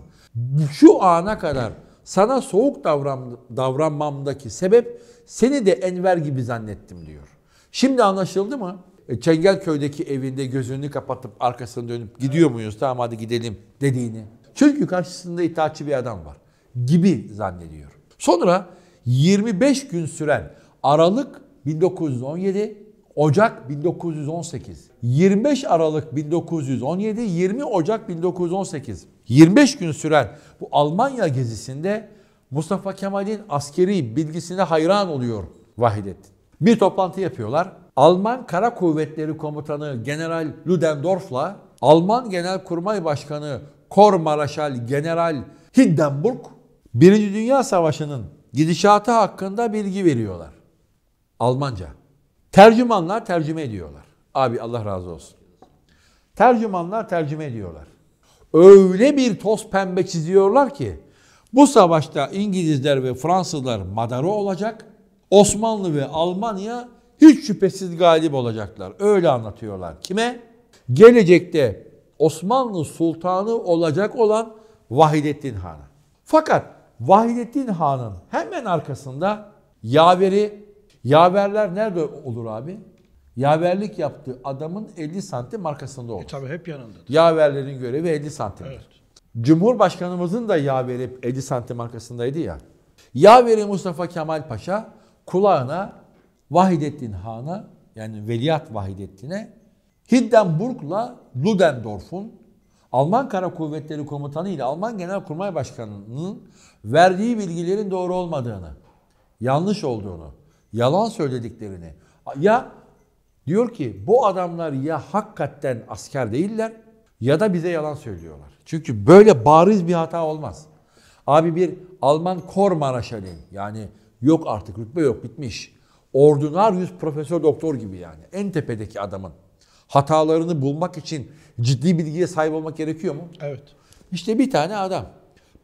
Şu ana kadar sana soğuk davran, davranmamdaki sebep seni de Enver gibi zannettim diyor. Şimdi anlaşıldı mı? E, Çengelköy'deki evinde gözünü kapatıp arkasını dönüp gidiyor muyuz tamam hadi gidelim dediğini. Çünkü karşısında itaatçı bir adam var gibi zannediyor. Sonra 25 gün süren Aralık 1917 Ocak 1918. 25 Aralık 1917, 20 Ocak 1918. 25 gün süren bu Almanya gezisinde Mustafa Kemal'in askeri bilgisine hayran oluyor Vahidettin. Bir toplantı yapıyorlar. Alman Kara Kuvvetleri Komutanı General Ludendorff'la Alman Genelkurmay Başkanı Kor General Hindenburg Birinci Dünya Savaşı'nın gidişatı hakkında bilgi veriyorlar. Almanca. Tercümanlar tercüme ediyorlar. Abi Allah razı olsun. Tercümanlar tercüme ediyorlar. Öyle bir toz pembe çiziyorlar ki bu savaşta İngilizler ve Fransızlar madara olacak. Osmanlı ve Almanya hiç şüphesiz galip olacaklar. Öyle anlatıyorlar. Kime? Gelecekte Osmanlı Sultanı olacak olan Vahidettin Han'a. Fakat Vahidettin Han'ın hemen arkasında yaveri, yaverler nerede olur abi? Yaverlik yaptığı adamın 50 santim arkasında e olur. E tabi hep yanındadır. Yaverlerin görevi 50 santimdir. Evet. Cumhurbaşkanımızın da yaveri 50 santim arkasındaydı ya. yağ veri Mustafa Kemal Paşa kulağına Vahidettin Han'a yani Veliaht Vahidettin'e Hindenburg'la Ludendorff'un Alman Kara Kuvvetleri Komutanı ile Alman Genelkurmay Başkanı'nın verdiği bilgilerin doğru olmadığını, yanlış olduğunu, yalan söylediklerini ya diyor ki bu adamlar ya hakikaten asker değiller ya da bize yalan söylüyorlar. Çünkü böyle bariz bir hata olmaz. Abi bir Alman kor maraşalin yani yok artık rütbe yok bitmiş. Ordinarius profesör doktor gibi yani en tepedeki adamın hatalarını bulmak için ciddi bilgiye sahip olmak gerekiyor mu? Evet. İşte bir tane adam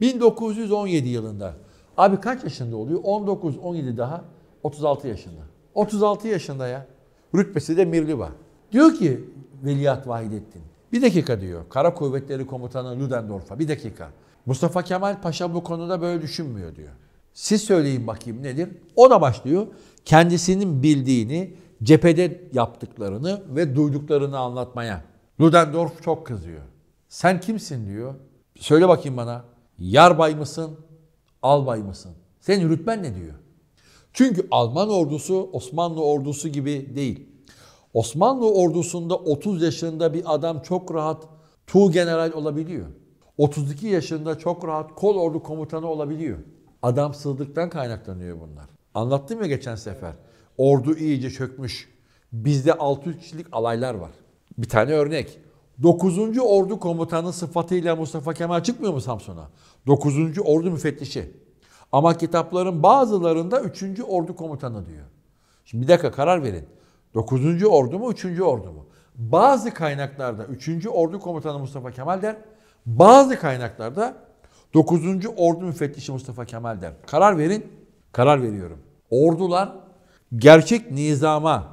1917 yılında abi kaç yaşında oluyor? 19 17 daha 36 yaşında. 36 yaşında ya. Rütbesi de Mirli var. Diyor ki Veliaht Vahidettin bir dakika diyor. Kara Kuvvetleri Komutanı Ludendorff'a bir dakika. Mustafa Kemal Paşa bu konuda böyle düşünmüyor diyor. Siz söyleyin bakayım nedir? O da başlıyor. Kendisinin bildiğini, cephede yaptıklarını ve duyduklarını anlatmaya. Ludendorff çok kızıyor. Sen kimsin diyor. Söyle bakayım bana. Yarbay mısın? Albay mısın? Senin rütben ne diyor? Çünkü Alman ordusu Osmanlı ordusu gibi değil. Osmanlı ordusunda 30 yaşında bir adam çok rahat tuğ general olabiliyor. 32 yaşında çok rahat kol ordu komutanı olabiliyor. Adam sığdıktan kaynaklanıyor bunlar. Anlattım ya geçen sefer. Ordu iyice çökmüş. Bizde 600 kişilik alaylar var. Bir tane örnek. 9. Ordu Komutanı sıfatıyla Mustafa Kemal çıkmıyor mu Samsun'a? 9. Ordu Müfettişi. Ama kitapların bazılarında 3. Ordu Komutanı diyor. Şimdi bir dakika karar verin. 9. Ordu mu 3. Ordu mu? Bazı kaynaklarda 3. Ordu Komutanı Mustafa Kemal der. Bazı kaynaklarda 9. Ordu Müfettişi Mustafa Kemal der. Karar verin. Karar veriyorum. Ordular gerçek nizama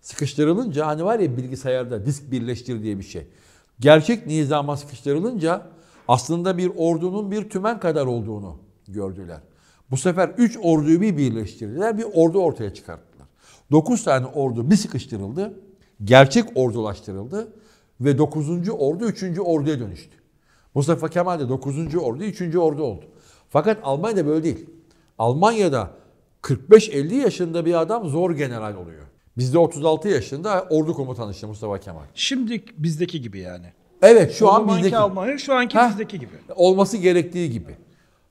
sıkıştırılınca hani var ya bilgisayarda disk birleştir diye bir şey. Gerçek nizama sıkıştırılınca aslında bir ordunun bir tümen kadar olduğunu gördüler. Bu sefer 3 orduyu bir birleştirdiler. Bir ordu ortaya çıkarttı. 9 tane ordu bir sıkıştırıldı. Gerçek ordulaştırıldı. Ve 9. ordu 3. orduya dönüştü. Mustafa Kemal de 9. ordu 3. ordu oldu. Fakat Almanya'da böyle değil. Almanya'da 45-50 yaşında bir adam zor general oluyor. Bizde 36 yaşında ordu komutanı işte Mustafa Kemal. Şimdi bizdeki gibi yani. Evet şu o an bizdeki. Almanya şu anki Heh, bizdeki gibi. Olması gerektiği gibi.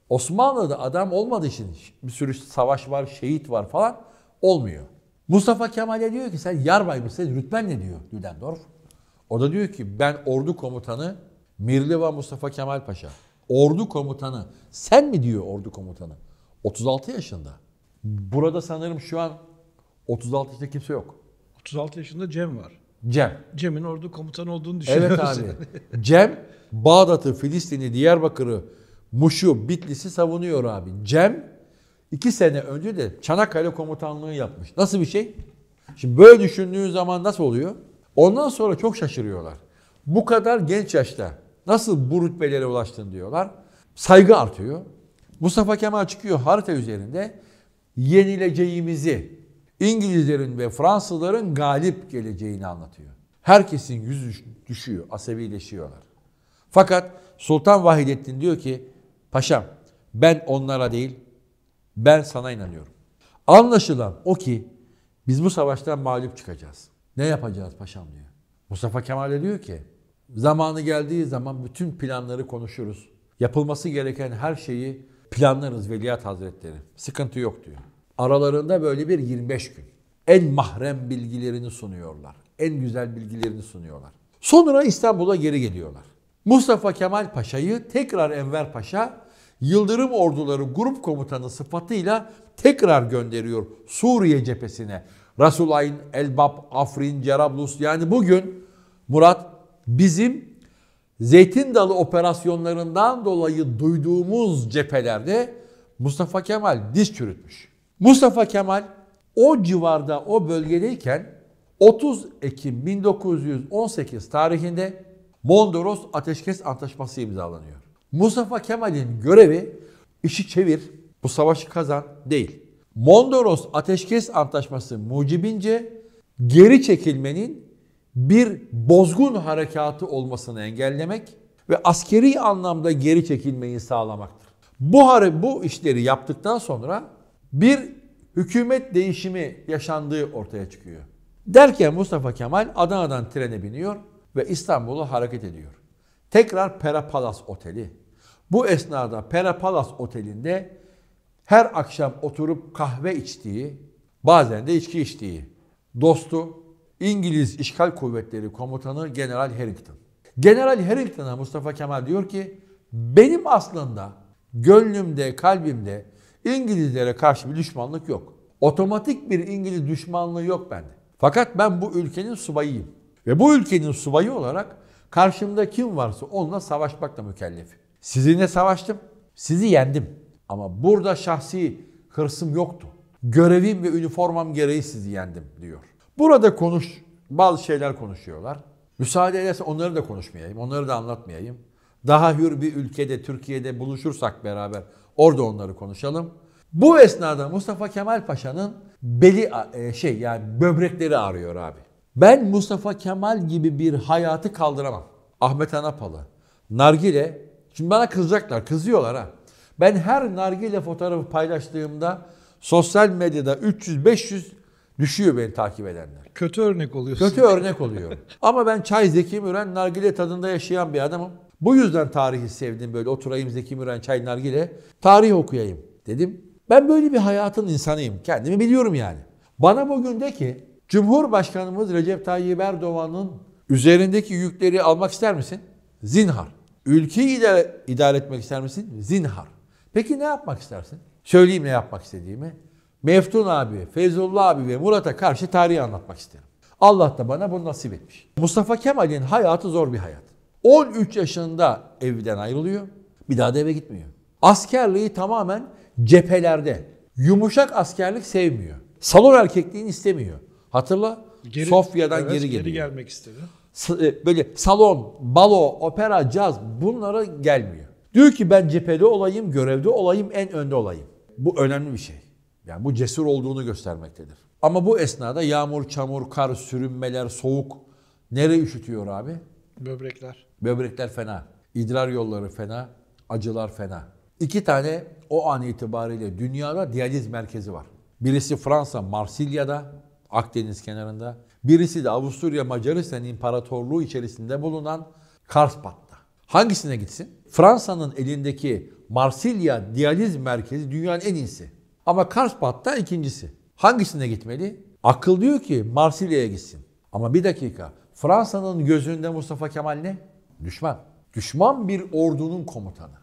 Osmanlı'da adam olmadığı için bir sürü savaş var, şehit var falan olmuyor. Mustafa Kemal'e diyor ki sen yarbay mısın? Rütben ne diyor Ludendorff. O da diyor ki ben ordu komutanı Mirliva Mustafa Kemal Paşa. Ordu komutanı. Sen mi diyor ordu komutanı? 36 yaşında. Burada sanırım şu an 36 yaşında kimse yok. 36 yaşında Cem var. Cem. Cem'in ordu komutanı olduğunu düşünüyoruz. Evet abi. Cem Bağdat'ı, Filistin'i, Diyarbakır'ı, Muş'u, Bitlis'i savunuyor abi. Cem iki sene önce de Çanakkale komutanlığı yapmış. Nasıl bir şey? Şimdi böyle düşündüğün zaman nasıl oluyor? Ondan sonra çok şaşırıyorlar. Bu kadar genç yaşta nasıl bu rütbelere ulaştın diyorlar. Saygı artıyor. Mustafa Kemal çıkıyor harita üzerinde yenileceğimizi, İngilizlerin ve Fransızların galip geleceğini anlatıyor. Herkesin yüzü düşüyor, asabileşiyorlar. Fakat Sultan Vahidettin diyor ki, paşam ben onlara değil ben sana inanıyorum. Anlaşılan o ki biz bu savaştan mağlup çıkacağız. Ne yapacağız paşam diyor. Mustafa Kemal diyor ki zamanı geldiği zaman bütün planları konuşuruz. Yapılması gereken her şeyi planlarız Veliaht Hazretleri. Sıkıntı yok diyor. Aralarında böyle bir 25 gün. En mahrem bilgilerini sunuyorlar. En güzel bilgilerini sunuyorlar. Sonra İstanbul'a geri geliyorlar. Mustafa Kemal Paşa'yı tekrar Enver Paşa Yıldırım orduları grup komutanı sıfatıyla tekrar gönderiyor Suriye cephesine. Rasulayn, Elbap, Afrin, Cerablus yani bugün Murat bizim Zeytin Dalı operasyonlarından dolayı duyduğumuz cephelerde Mustafa Kemal diz çürütmüş. Mustafa Kemal o civarda o bölgedeyken 30 Ekim 1918 tarihinde Mondros Ateşkes Antlaşması imzalanıyor. Mustafa Kemal'in görevi işi çevir, bu savaşı kazan değil. Mondros Ateşkes Antlaşması mucibince geri çekilmenin bir bozgun harekatı olmasını engellemek ve askeri anlamda geri çekilmeyi sağlamaktır. Bu, bu işleri yaptıktan sonra bir hükümet değişimi yaşandığı ortaya çıkıyor. Derken Mustafa Kemal Adana'dan trene biniyor ve İstanbul'a hareket ediyor. Tekrar Pera Palace Oteli. Bu esnada Pera Palace Oteli'nde her akşam oturup kahve içtiği, bazen de içki içtiği dostu İngiliz İşgal Kuvvetleri Komutanı General Harrington. General Harrington'a Mustafa Kemal diyor ki benim aslında gönlümde, kalbimde İngilizlere karşı bir düşmanlık yok. Otomatik bir İngiliz düşmanlığı yok bende. Fakat ben bu ülkenin subayıyım. Ve bu ülkenin subayı olarak Karşımda kim varsa onunla savaşmakla mükellefim. Sizinle savaştım, sizi yendim. Ama burada şahsi hırsım yoktu. Görevim ve üniformam gereği sizi yendim diyor. Burada konuş, bazı şeyler konuşuyorlar. Müsaade ederse onları da konuşmayayım, onları da anlatmayayım. Daha hür bir ülkede, Türkiye'de buluşursak beraber orada onları konuşalım. Bu esnada Mustafa Kemal Paşa'nın beli e, şey yani böbrekleri ağrıyor abi. Ben Mustafa Kemal gibi bir hayatı kaldıramam. Ahmet Anapalı, Nargile, şimdi bana kızacaklar, kızıyorlar ha. Ben her nargile fotoğrafı paylaştığımda sosyal medyada 300-500 düşüyor beni takip edenler. Kötü örnek oluyorsun. Kötü örnek oluyor. Ama ben çay Zeki Müren nargile tadında yaşayan bir adamım. Bu yüzden tarihi sevdim böyle oturayım Zeki Müren çay nargile. Tarih okuyayım dedim. Ben böyle bir hayatın insanıyım. Kendimi biliyorum yani. Bana bugün de ki Cumhurbaşkanımız Recep Tayyip Erdoğan'ın üzerindeki yükleri almak ister misin? Zinhar. Ülkeyi idare, idare etmek ister misin? Zinhar. Peki ne yapmak istersin? Söyleyeyim ne yapmak istediğimi. Meftun abi, Feyzullah abi ve Murat'a karşı tarihi anlatmak isterim. Allah da bana bunu nasip etmiş. Mustafa Kemal'in hayatı zor bir hayat. 13 yaşında evden ayrılıyor. Bir daha da eve gitmiyor. Askerliği tamamen cephelerde. Yumuşak askerlik sevmiyor. Salon erkekliğini istemiyor. Hatırla. Geri, Sofya'dan evet, geri geliyor. Geri gelmek istedi. E, böyle salon, balo, opera, caz bunlara gelmiyor. Diyor ki ben cephede olayım, görevde olayım, en önde olayım. Bu önemli bir şey. Yani bu cesur olduğunu göstermektedir. Ama bu esnada yağmur, çamur, kar, sürünmeler, soğuk nere üşütüyor abi? Böbrekler. Böbrekler fena. İdrar yolları fena. Acılar fena. İki tane o an itibariyle dünyada diyaliz merkezi var. Birisi Fransa, Marsilya'da. Akdeniz kenarında. Birisi de Avusturya Macaristan İmparatorluğu içerisinde bulunan Karspat'ta. Hangisine gitsin? Fransa'nın elindeki Marsilya Diyaliz Merkezi dünyanın en iyisi. Ama Karspat'ta ikincisi. Hangisine gitmeli? Akıl diyor ki Marsilya'ya gitsin. Ama bir dakika. Fransa'nın gözünde Mustafa Kemal ne? Düşman. Düşman bir ordunun komutanı.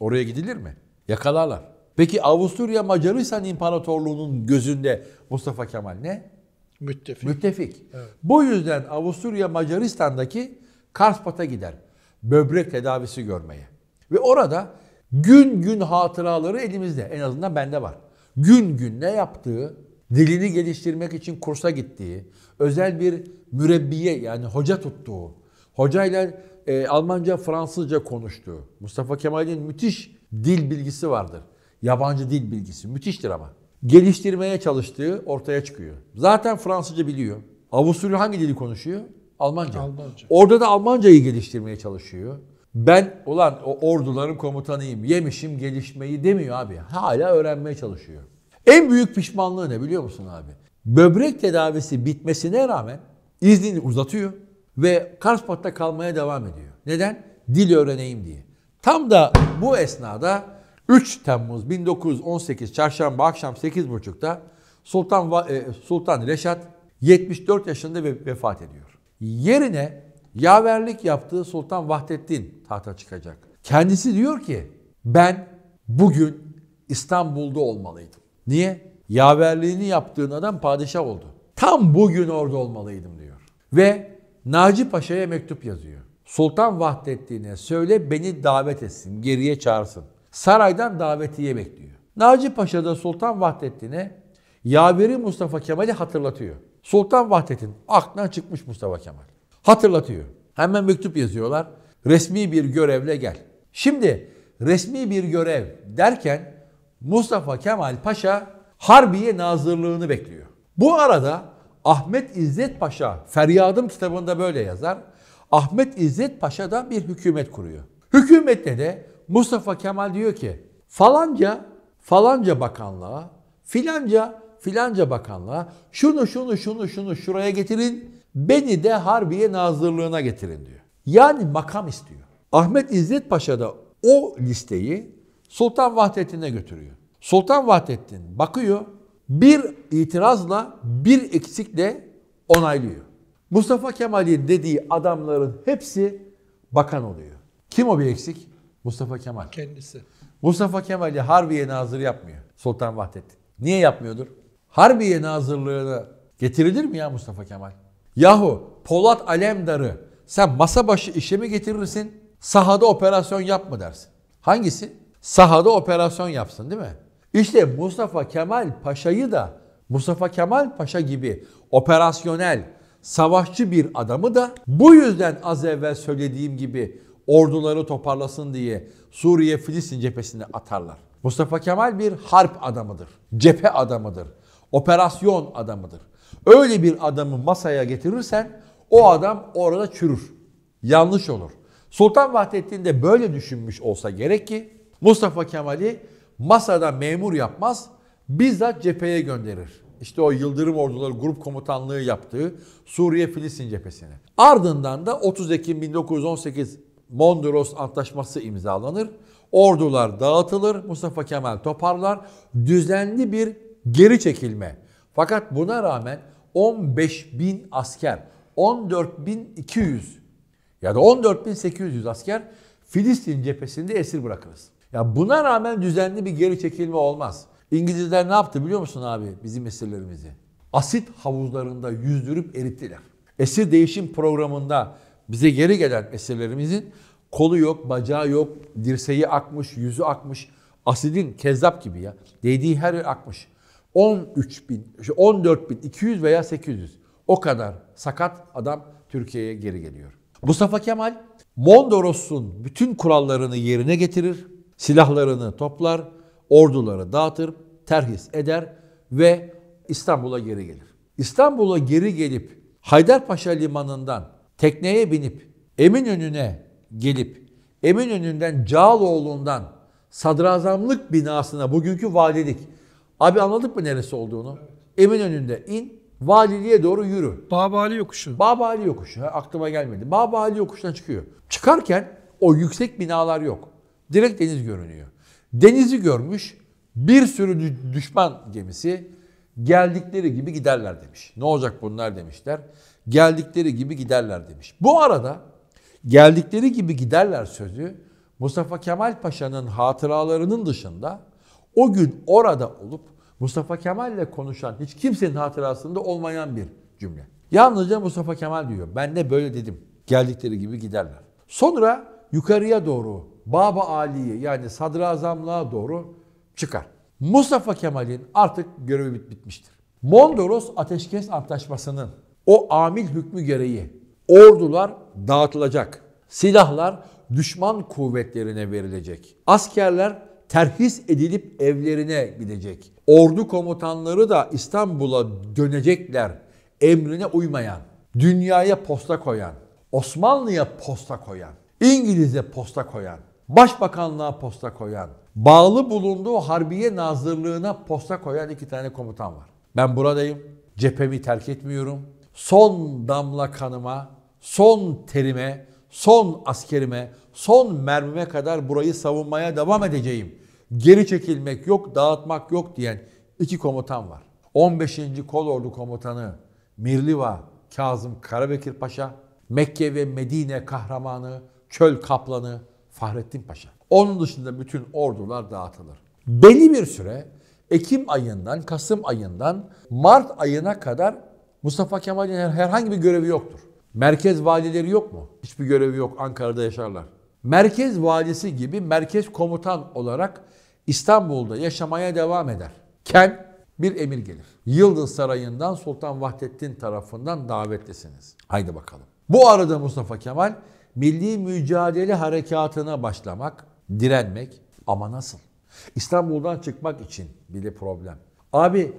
Oraya gidilir mi? Yakalarlar. Peki Avusturya Macaristan İmparatorluğu'nun gözünde Mustafa Kemal ne? Müttefik. Müttefik. Evet. Bu yüzden Avusturya Macaristan'daki Karspat'a gider. Böbrek tedavisi görmeye. Ve orada gün gün hatıraları elimizde. En azından bende var. Gün gün ne yaptığı, dilini geliştirmek için kursa gittiği, özel bir mürebbiye yani hoca tuttuğu, hocayla e, Almanca, Fransızca konuştuğu. Mustafa Kemal'in müthiş dil bilgisi vardır. Yabancı dil bilgisi. Müthiştir ama geliştirmeye çalıştığı ortaya çıkıyor. Zaten Fransızca biliyor. Avusturya hangi dili konuşuyor? Almanca. Almanca. Orada da Almancayı geliştirmeye çalışıyor. Ben olan o orduların komutanıyım, yemişim gelişmeyi demiyor abi. Hala öğrenmeye çalışıyor. En büyük pişmanlığı ne biliyor musun abi? Böbrek tedavisi bitmesine rağmen iznini uzatıyor ve Karspat'ta kalmaya devam ediyor. Neden? Dil öğreneyim diye. Tam da bu esnada 3 Temmuz 1918 Çarşamba akşam 8.30'da Sultan, e, Sultan Reşat 74 yaşında vefat ediyor. Yerine yaverlik yaptığı Sultan Vahdettin tahta çıkacak. Kendisi diyor ki ben bugün İstanbul'da olmalıydım. Niye? Yaverliğini yaptığın adam padişah oldu. Tam bugün orada olmalıydım diyor. Ve Naci Paşa'ya mektup yazıyor. Sultan Vahdettin'e söyle beni davet etsin, geriye çağırsın. Saraydan davetiye bekliyor. Naci Paşa da Sultan Vahdettin'e Yaveri Mustafa Kemal'i hatırlatıyor. Sultan Vahdettin aklına çıkmış Mustafa Kemal. Hatırlatıyor. Hemen mektup yazıyorlar. Resmi bir görevle gel. Şimdi resmi bir görev derken Mustafa Kemal Paşa Harbiye Nazırlığını bekliyor. Bu arada Ahmet İzzet Paşa, Feryadım kitabında böyle yazar. Ahmet İzzet Paşa da bir hükümet kuruyor. Hükümette de Mustafa Kemal diyor ki falanca falanca bakanlığa, filanca filanca bakanlığa şunu şunu şunu şunu şuraya getirin, beni de Harbiye Nazırlığına getirin diyor. Yani makam istiyor. Ahmet İzzet Paşa da o listeyi Sultan Vahdettin'e götürüyor. Sultan Vahdettin bakıyor, bir itirazla, bir eksikle onaylıyor. Mustafa Kemal'in dediği adamların hepsi bakan oluyor. Kim o bir eksik? Mustafa Kemal. Kendisi. Mustafa Kemal'i Harbiye Nazırı yapmıyor Sultan Vahdettin. Niye yapmıyordur? Harbiye Nazırlığı'na getirilir mi ya Mustafa Kemal? Yahu Polat Alemdar'ı sen masa başı işe mi getirirsin? Sahada operasyon yap mı dersin? Hangisi? Sahada operasyon yapsın değil mi? İşte Mustafa Kemal Paşa'yı da Mustafa Kemal Paşa gibi operasyonel, savaşçı bir adamı da bu yüzden az evvel söylediğim gibi Ordularını toparlasın diye Suriye Filistin cephesine atarlar. Mustafa Kemal bir harp adamıdır. Cephe adamıdır. Operasyon adamıdır. Öyle bir adamı masaya getirirsen o adam orada çürür. Yanlış olur. Sultan Vahdettin de böyle düşünmüş olsa gerek ki Mustafa Kemal'i masada memur yapmaz, bizzat cepheye gönderir. İşte o Yıldırım Orduları Grup Komutanlığı yaptığı Suriye Filistin cephesine. Ardından da 30 Ekim 1918 Mondros Antlaşması imzalanır. Ordular dağıtılır, Mustafa Kemal toparlar. Düzenli bir geri çekilme. Fakat buna rağmen 15 bin asker, 14.200 ya da 14.800 asker Filistin cephesinde esir bırakırız. Ya buna rağmen düzenli bir geri çekilme olmaz. İngilizler ne yaptı biliyor musun abi bizim esirlerimizi? Asit havuzlarında yüzdürüp erittiler. Esir değişim programında bize geri gelen esirlerimizin kolu yok, bacağı yok, dirseği akmış, yüzü akmış. Asidin kezzap gibi ya. Değdiği her yer akmış. 13 bin, 14 bin 200 veya 800. O kadar sakat adam Türkiye'ye geri geliyor. Mustafa Kemal Mondros'un bütün kurallarını yerine getirir, silahlarını toplar, orduları dağıtır, terhis eder ve İstanbul'a geri gelir. İstanbul'a geri gelip Haydarpaşa limanından tekneye binip Eminönü'ne gelip Eminönü'nden Cağaloğlu'ndan sadrazamlık binasına bugünkü valilik. Abi anladık mı neresi olduğunu? Eminönü'nde in valiliğe doğru yürü. Bağbali yokuşu. Bağbali yokuşu. Ha, aklıma gelmedi. Bağbali yokuşuna çıkıyor. Çıkarken o yüksek binalar yok. Direkt deniz görünüyor. Denizi görmüş bir sürü düşman gemisi geldikleri gibi giderler demiş. Ne olacak bunlar demişler. Geldikleri gibi giderler demiş. Bu arada geldikleri gibi giderler sözü Mustafa Kemal Paşa'nın hatıralarının dışında o gün orada olup Mustafa Kemal'le konuşan hiç kimsenin hatırasında olmayan bir cümle. Yalnızca Mustafa Kemal diyor. Ben de böyle dedim. Geldikleri gibi giderler. Sonra yukarıya doğru Baba Ali'ye yani sadrazamlığa doğru çıkar. Mustafa Kemal'in artık görevi bitmiştir. Mondros Ateşkes Antlaşması'nın o amil hükmü gereği ordular dağıtılacak. Silahlar düşman kuvvetlerine verilecek. Askerler terhis edilip evlerine gidecek. Ordu komutanları da İstanbul'a dönecekler. Emrine uymayan, dünyaya posta koyan, Osmanlı'ya posta koyan, İngiliz'e posta koyan, Başbakanlığa posta koyan, bağlı bulunduğu Harbiye Nazırlığı'na posta koyan iki tane komutan var. Ben buradayım, cephemi terk etmiyorum, son damla kanıma, son terime, son askerime, son mermime kadar burayı savunmaya devam edeceğim. Geri çekilmek yok, dağıtmak yok diyen iki komutan var. 15. Kolordu Komutanı Mirliva Kazım Karabekir Paşa, Mekke ve Medine kahramanı, çöl kaplanı Fahrettin Paşa. Onun dışında bütün ordular dağıtılır. Belli bir süre Ekim ayından, Kasım ayından Mart ayına kadar Mustafa Kemal'in herhangi bir görevi yoktur. Merkez valileri yok mu? Hiçbir görevi yok. Ankara'da yaşarlar. Merkez valisi gibi merkez komutan olarak İstanbul'da yaşamaya devam eder. Ken bir emir gelir. Yıldız Sarayı'ndan Sultan Vahdettin tarafından davetlisiniz. Haydi bakalım. Bu arada Mustafa Kemal milli mücadele harekatına başlamak, direnmek ama nasıl? İstanbul'dan çıkmak için bile problem. Abi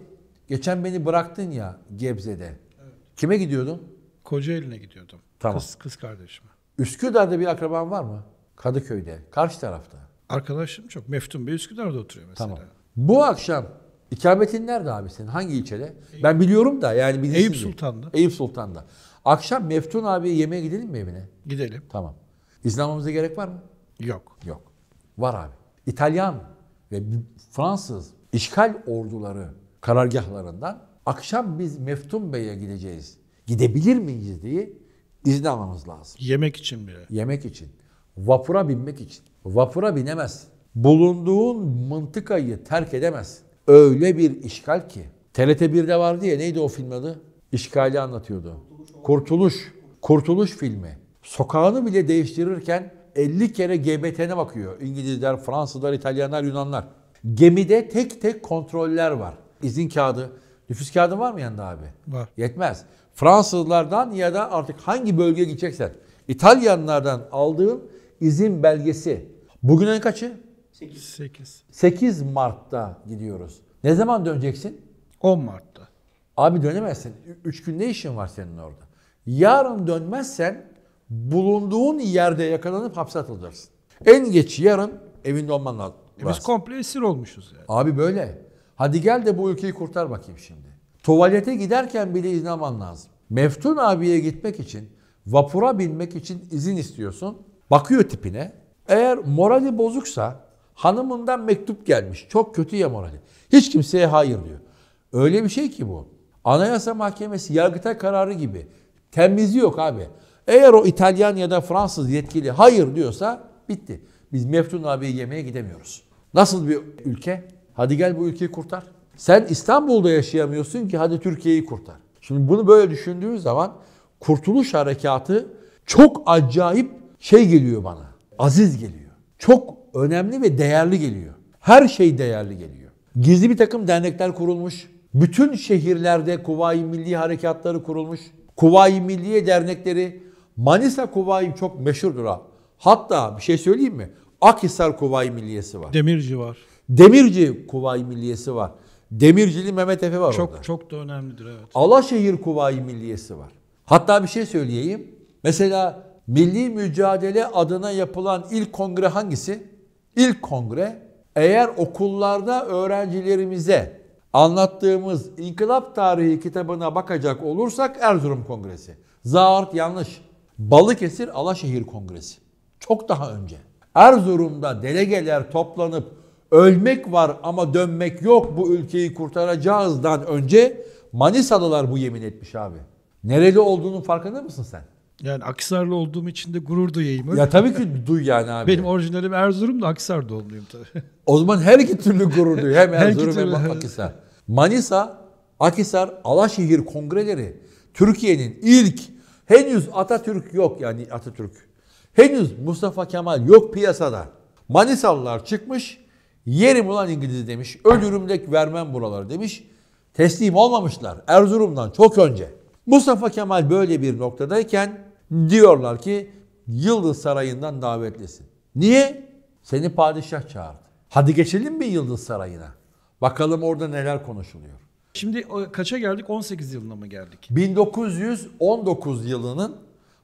Geçen beni bıraktın ya Gebze'de. Evet. Kime gidiyordun? Kocaeli'ne gidiyordum. Tamam. Kız, kız kardeşime. Üsküdar'da bir akraban var mı? Kadıköy'de. Karşı tarafta. Arkadaşım çok. Meftun Bey Üsküdar'da oturuyor mesela. Tamam. Bu akşam ikametin nerede abi senin? Hangi ilçede? Eyüp. Ben biliyorum da yani bilirsin. Eyüp Sultan'da. Eyüp Sultan'da. Akşam Meftun abi yemeğe gidelim mi evine? Gidelim. Tamam. İzin gerek var mı? Yok. Yok. Var abi. İtalyan ve Fransız işgal orduları karargahlarından akşam biz Meftun Bey'e gideceğiz. Gidebilir miyiz diye izin almamız lazım. Yemek için bile. Yemek için. Vapura binmek için. Vapura binemez. Bulunduğun mıntıkayı terk edemez. Öyle bir işgal ki. TRT 1'de vardı ya neydi o film adı? İşgali anlatıyordu. Kurtuluş. Kurtuluş filmi. Sokağını bile değiştirirken 50 kere GBT'ne bakıyor. İngilizler, Fransızlar, İtalyanlar, Yunanlar. Gemide tek tek kontroller var izin kağıdı, nüfus kağıdı var mı yanında abi? Var. Yetmez. Fransızlardan ya da artık hangi bölgeye gideceksen İtalyanlardan aldığın izin belgesi. Bugün en kaçı? 8. 8. 8 Mart'ta gidiyoruz. Ne zaman döneceksin? 10 Mart'ta. Abi dönemezsin. 3 gün ne işin var senin orada? Yarın dönmezsen bulunduğun yerde yakalanıp hapse atılacaksın. En geç yarın evinde olman lazım. E biz komple esir olmuşuz yani. Abi böyle. Hadi gel de bu ülkeyi kurtar bakayım şimdi. Tuvalete giderken bile izin alman lazım. Meftun abiye gitmek için, vapura binmek için izin istiyorsun. Bakıyor tipine. Eğer morali bozuksa hanımından mektup gelmiş. Çok kötü ya morali. Hiç kimseye hayır diyor. Öyle bir şey ki bu. Anayasa Mahkemesi yargıta kararı gibi. Temizliği yok abi. Eğer o İtalyan ya da Fransız yetkili hayır diyorsa bitti. Biz Meftun abiye yemeğe gidemiyoruz. Nasıl bir ülke? Hadi gel bu ülkeyi kurtar. Sen İstanbul'da yaşayamıyorsun ki hadi Türkiye'yi kurtar. Şimdi bunu böyle düşündüğün zaman kurtuluş harekatı çok acayip şey geliyor bana. Aziz geliyor. Çok önemli ve değerli geliyor. Her şey değerli geliyor. Gizli bir takım dernekler kurulmuş. Bütün şehirlerde Kuvayi Milli harekatları kurulmuş. Kuvayi Milliye dernekleri Manisa Kuvayi çok meşhurdur ha. Hatta bir şey söyleyeyim mi? Akhisar Kuvayi Milliyesi var. Demirci var. Demirci Kuvayi Milliyesi var. Demircili Mehmet Efe var çok, orada. Çok da önemlidir evet. Alaşehir Kuvayi Milliyesi var. Hatta bir şey söyleyeyim. Mesela milli mücadele adına yapılan ilk kongre hangisi? İlk kongre eğer okullarda öğrencilerimize anlattığımız inkılap tarihi kitabına bakacak olursak Erzurum Kongresi. Zaart yanlış. Balıkesir Alaşehir Kongresi. Çok daha önce. Erzurum'da delegeler toplanıp ölmek var ama dönmek yok bu ülkeyi kurtaracağızdan önce Manisalılar bu yemin etmiş abi. Nereli olduğunun farkında mısın sen? Yani Aksarlı olduğum için de gurur duyayım. ya tabii ki duy yani abi. Benim orijinalim Erzurum'da da Aksar doğumluyum tabii. O zaman her iki türlü gurur duy. Hem Erzurum hem Akhisar. Manisa, Akhisar, Alaşehir kongreleri Türkiye'nin ilk henüz Atatürk yok yani Atatürk. Henüz Mustafa Kemal yok piyasada. Manisalılar çıkmış Yerim ulan İngiliz demiş. Ölürüm de vermem buraları demiş. Teslim olmamışlar. Erzurum'dan çok önce. Mustafa Kemal böyle bir noktadayken diyorlar ki Yıldız Sarayı'ndan davetlisin. Niye? Seni padişah çağırdı. Hadi geçelim bir Yıldız Sarayı'na? Bakalım orada neler konuşuluyor. Şimdi kaça geldik? 18 yılına mı geldik? 1919 yılının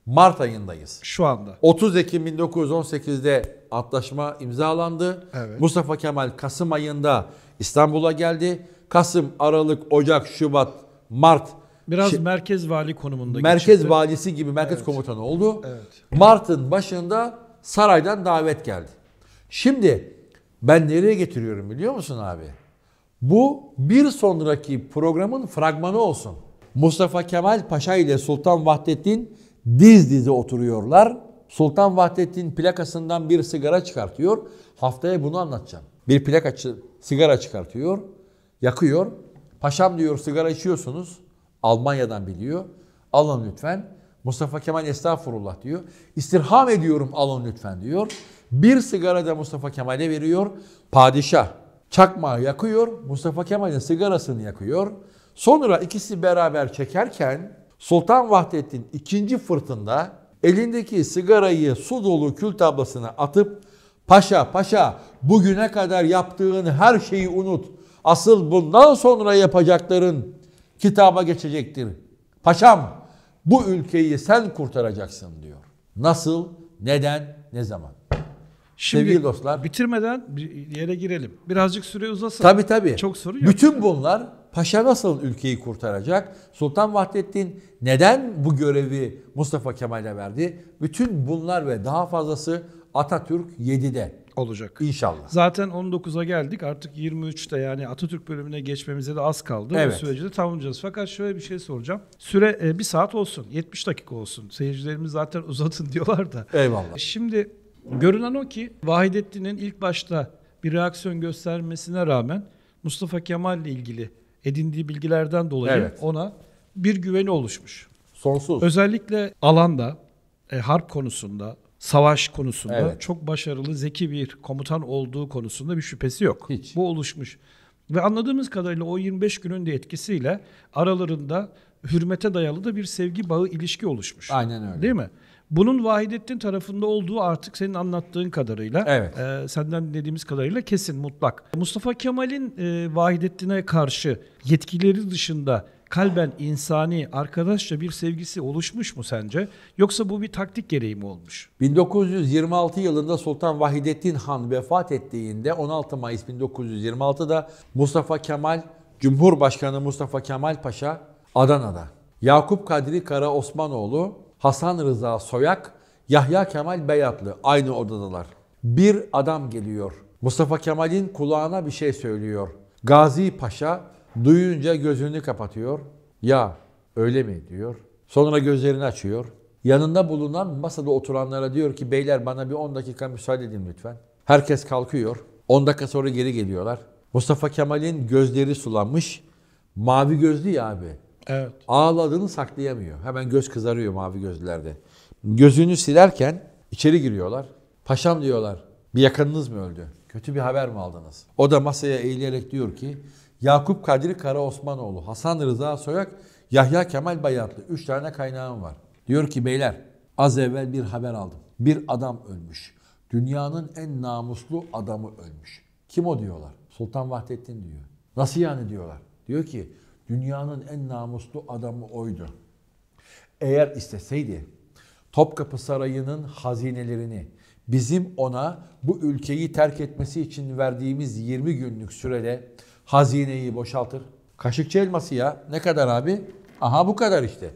Mart ayındayız. Şu anda. 30 Ekim 1918'de antlaşma imzalandı. Evet. Mustafa Kemal Kasım ayında İstanbul'a geldi. Kasım, Aralık, Ocak, Şubat, Mart Biraz Şi, merkez vali konumunda Merkez geçirdi. valisi gibi merkez evet. komutanı oldu. Evet. Mart'ın başında saraydan davet geldi. Şimdi ben nereye getiriyorum biliyor musun abi? Bu bir sonraki programın fragmanı olsun. Mustafa Kemal Paşa ile Sultan Vahdettin diz dize oturuyorlar. Sultan Vahdettin plakasından bir sigara çıkartıyor. Haftaya bunu anlatacağım. Bir plaka sigara çıkartıyor, yakıyor. Paşam diyor sigara içiyorsunuz. Almanya'dan biliyor. Alın lütfen. Mustafa Kemal estağfurullah diyor. İstirham ediyorum alın lütfen diyor. Bir sigara da Mustafa Kemal'e veriyor. Padişah çakmağı yakıyor. Mustafa Kemal'in sigarasını yakıyor. Sonra ikisi beraber çekerken Sultan Vahdettin ikinci fırtında elindeki sigarayı su dolu kül tablasına atıp paşa paşa bugüne kadar yaptığın her şeyi unut. Asıl bundan sonra yapacakların kitaba geçecektir. Paşam bu ülkeyi sen kurtaracaksın diyor. Nasıl, neden, ne zaman? Şimdi Sevgili dostlar. Bitirmeden bir yere girelim. Birazcık süre uzasın. Tabii tabii. Çok soru yok. Bütün bunlar paşa nasıl ülkeyi kurtaracak? Sultan Vahdettin neden bu görevi Mustafa Kemal'e verdi? Bütün bunlar ve daha fazlası Atatürk 7'de olacak. İnşallah. Zaten 19'a geldik. Artık 23'te yani Atatürk bölümüne geçmemize de az kaldı. Evet. Bu süreci de tamamlayacağız. Fakat şöyle bir şey soracağım. Süre e, bir saat olsun. 70 dakika olsun. Seyircilerimiz zaten uzatın diyorlar da. Eyvallah. Şimdi görünen o ki Vahidettin'in ilk başta bir reaksiyon göstermesine rağmen Mustafa Kemal ile ilgili edindiği bilgilerden dolayı evet. ona bir güveni oluşmuş. Sonsuz. Özellikle alanda, e, harp konusunda, savaş konusunda evet. çok başarılı, zeki bir komutan olduğu konusunda bir şüphesi yok. Hiç. Bu oluşmuş. Ve anladığımız kadarıyla o 25 günün de etkisiyle aralarında hürmete dayalı da bir sevgi bağı ilişki oluşmuş. Aynen öyle. Değil mi? Bunun Vahidettin tarafında olduğu artık senin anlattığın kadarıyla, evet. e, senden dinlediğimiz kadarıyla kesin, mutlak. Mustafa Kemal'in e, Vahidettin'e karşı yetkileri dışında kalben insani, arkadaşça bir sevgisi oluşmuş mu sence? Yoksa bu bir taktik gereği mi olmuş? 1926 yılında Sultan Vahidettin Han vefat ettiğinde 16 Mayıs 1926'da Mustafa Kemal, Cumhurbaşkanı Mustafa Kemal Paşa Adana'da. Yakup Kadri Kara Osmanoğlu Hasan Rıza Soyak, Yahya Kemal Beyatlı aynı odadalar. Bir adam geliyor. Mustafa Kemal'in kulağına bir şey söylüyor. Gazi Paşa duyunca gözünü kapatıyor. Ya öyle mi diyor. Sonra gözlerini açıyor. Yanında bulunan masada oturanlara diyor ki beyler bana bir 10 dakika müsaade edin lütfen. Herkes kalkıyor. 10 dakika sonra geri geliyorlar. Mustafa Kemal'in gözleri sulanmış. Mavi gözlü ya abi. Evet. Ağladığını saklayamıyor. Hemen göz kızarıyor mavi gözlerde. Gözünü silerken içeri giriyorlar. Paşam diyorlar bir yakınınız mı öldü? Kötü bir haber mi aldınız? O da masaya eğilerek diyor ki Yakup Kadri Kara Osmanoğlu, Hasan Rıza Soyak, Yahya Kemal Bayatlı. Üç tane kaynağım var. Diyor ki beyler az evvel bir haber aldım. Bir adam ölmüş. Dünyanın en namuslu adamı ölmüş. Kim o diyorlar. Sultan Vahdettin diyor. Nasıl yani diyorlar. Diyor ki Dünyanın en namuslu adamı oydu. Eğer isteseydi Topkapı Sarayı'nın hazinelerini bizim ona bu ülkeyi terk etmesi için verdiğimiz 20 günlük sürede hazineyi boşaltır. Kaşıkçı elması ya. Ne kadar abi? Aha bu kadar işte.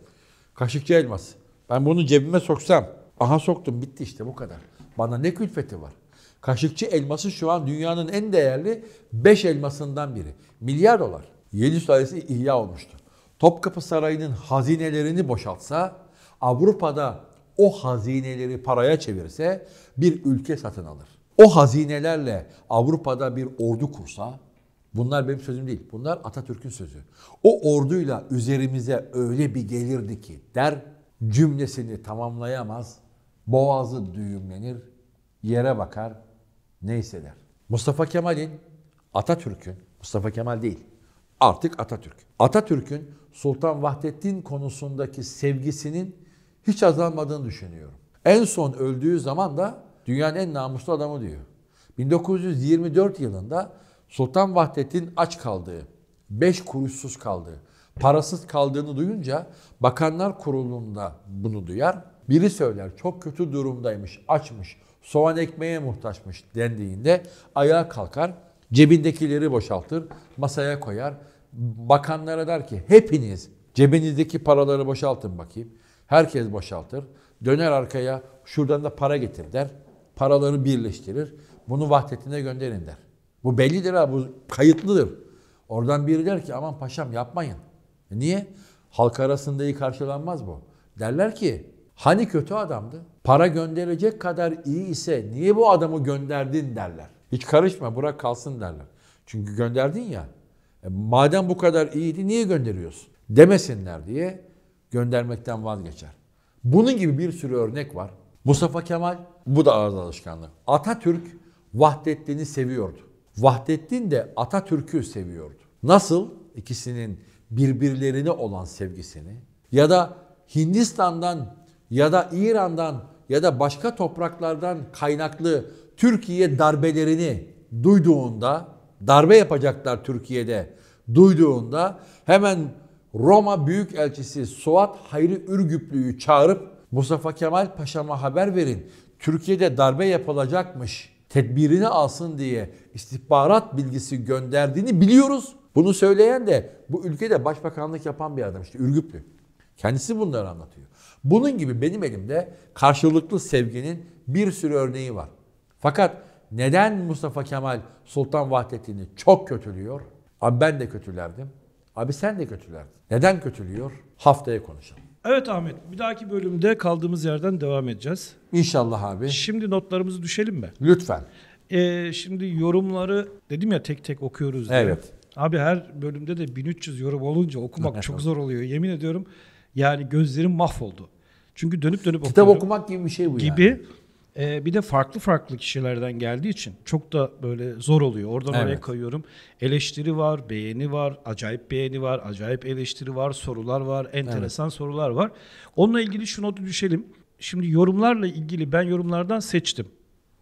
Kaşıkçı elması. Ben bunu cebime soksam. Aha soktum bitti işte bu kadar. Bana ne külfeti var? Kaşıkçı elması şu an dünyanın en değerli 5 elmasından biri. Milyar dolar. Yeni Sülalesi ihya olmuştu. Topkapı Sarayı'nın hazinelerini boşaltsa, Avrupa'da o hazineleri paraya çevirse bir ülke satın alır. O hazinelerle Avrupa'da bir ordu kursa, bunlar benim sözüm değil, bunlar Atatürk'ün sözü. O orduyla üzerimize öyle bir gelirdi ki der, cümlesini tamamlayamaz, boğazı düğümlenir, yere bakar, ne hisseder? Mustafa Kemal'in, Atatürk'ün, Mustafa Kemal değil, artık Atatürk. Atatürk'ün Sultan Vahdettin konusundaki sevgisinin hiç azalmadığını düşünüyorum. En son öldüğü zaman da dünyanın en namuslu adamı diyor. 1924 yılında Sultan Vahdettin aç kaldığı, beş kuruşsuz kaldığı, parasız kaldığını duyunca Bakanlar Kurulu'nda bunu duyar. Biri söyler çok kötü durumdaymış, açmış, soğan ekmeğe muhtaçmış dendiğinde ayağa kalkar Cebindekileri boşaltır, masaya koyar. Bakanlara der ki hepiniz cebinizdeki paraları boşaltın bakayım. Herkes boşaltır. Döner arkaya şuradan da para getir der. Paraları birleştirir. Bunu vahdetine gönderin der. Bu bellidir ha bu kayıtlıdır. Oradan biri der ki aman paşam yapmayın. E niye? Halk arasında iyi karşılanmaz bu. Derler ki hani kötü adamdı? Para gönderecek kadar iyi ise niye bu adamı gönderdin derler. Hiç karışma bırak kalsın derler. Çünkü gönderdin ya. E, madem bu kadar iyiydi niye gönderiyorsun? Demesinler diye göndermekten vazgeçer. Bunun gibi bir sürü örnek var. Mustafa Kemal bu da arada alışkanlık. Atatürk Vahdettin'i seviyordu. Vahdettin de Atatürk'ü seviyordu. Nasıl ikisinin birbirlerine olan sevgisini ya da Hindistan'dan ya da İran'dan ya da başka topraklardan kaynaklı Türkiye darbelerini duyduğunda, darbe yapacaklar Türkiye'de duyduğunda hemen Roma Büyükelçisi Suat Hayri Ürgüplü'yü çağırıp Mustafa Kemal Paşa'ma haber verin. Türkiye'de darbe yapılacakmış. Tedbirini alsın diye istihbarat bilgisi gönderdiğini biliyoruz. Bunu söyleyen de bu ülkede başbakanlık yapan bir adam işte Ürgüplü. Kendisi bunları anlatıyor. Bunun gibi benim elimde karşılıklı sevginin bir sürü örneği var. Fakat neden Mustafa Kemal Sultan Vahdettin'i çok kötülüyor? Abi ben de kötülerdim. Abi sen de kötülerdin. Neden kötülüyor? Haftaya konuşalım. Evet Ahmet, bir dahaki bölümde kaldığımız yerden devam edeceğiz. İnşallah abi. Şimdi notlarımızı düşelim mi? Lütfen. Ee, şimdi yorumları dedim ya tek tek okuyoruz diye. Evet. Abi her bölümde de 1300 yorum olunca okumak çok zor oluyor. Yemin ediyorum yani gözlerim mahvoldu. Çünkü dönüp dönüp Kitap okuyorum. Kitap okumak gibi bir şey bu gibi. yani. Gibi e, bir de farklı farklı kişilerden geldiği için çok da böyle zor oluyor. Oradan evet. oraya kayıyorum. Eleştiri var, beğeni var, acayip beğeni var, acayip eleştiri var, sorular var, enteresan evet. sorular var. Onunla ilgili şu notu düşelim. Şimdi yorumlarla ilgili ben yorumlardan seçtim.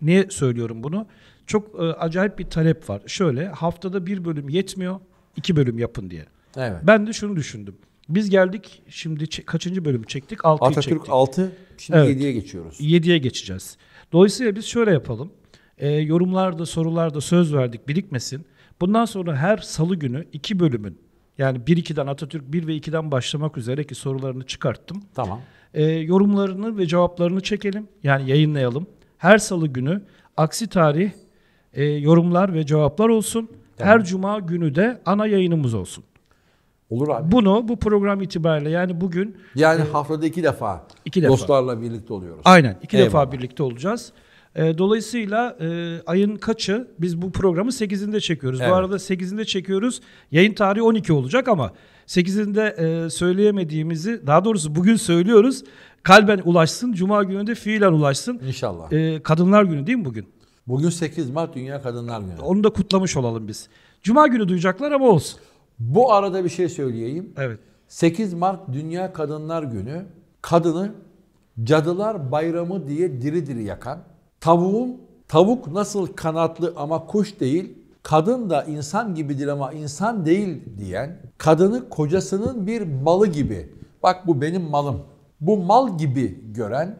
Niye söylüyorum bunu? Çok e, acayip bir talep var. Şöyle haftada bir bölüm yetmiyor, iki bölüm yapın diye. Evet. Ben de şunu düşündüm. Biz geldik şimdi kaçıncı bölüm çektik? 6'yı Atatürk çektik. 6 şimdi evet, geçiyoruz. 7'ye geçeceğiz. Dolayısıyla biz şöyle yapalım. E, yorumlarda sorularda söz verdik birikmesin. Bundan sonra her salı günü iki bölümün yani 1-2'den Atatürk 1 ve 2'den başlamak üzere ki sorularını çıkarttım. Tamam. E, yorumlarını ve cevaplarını çekelim. Yani yayınlayalım. Her salı günü aksi tarih e, yorumlar ve cevaplar olsun. Tamam. Her cuma günü de ana yayınımız olsun. Olur abi. Bunu bu program itibariyle yani bugün... Yani e, haftada iki defa iki defa. dostlarla birlikte oluyoruz. Aynen iki Eyvallah. defa birlikte olacağız. E, dolayısıyla e, ayın kaçı? Biz bu programı 8'inde çekiyoruz. Evet. Bu arada 8'inde çekiyoruz. Yayın tarihi 12 olacak ama 8'inde e, söyleyemediğimizi daha doğrusu bugün söylüyoruz. Kalben ulaşsın. Cuma günü de fiilen ulaşsın. İnşallah. E, Kadınlar günü değil mi bugün? Bugün 8 Mart Dünya Kadınlar Günü. Onu da kutlamış olalım biz. Cuma günü duyacaklar ama olsun. Bu arada bir şey söyleyeyim. Evet. 8 Mart Dünya Kadınlar Günü kadını Cadılar Bayramı diye diri diri yakan, tavuğun tavuk nasıl kanatlı ama kuş değil, kadın da insan gibidir ama insan değil diyen, kadını kocasının bir malı gibi, bak bu benim malım, bu mal gibi gören,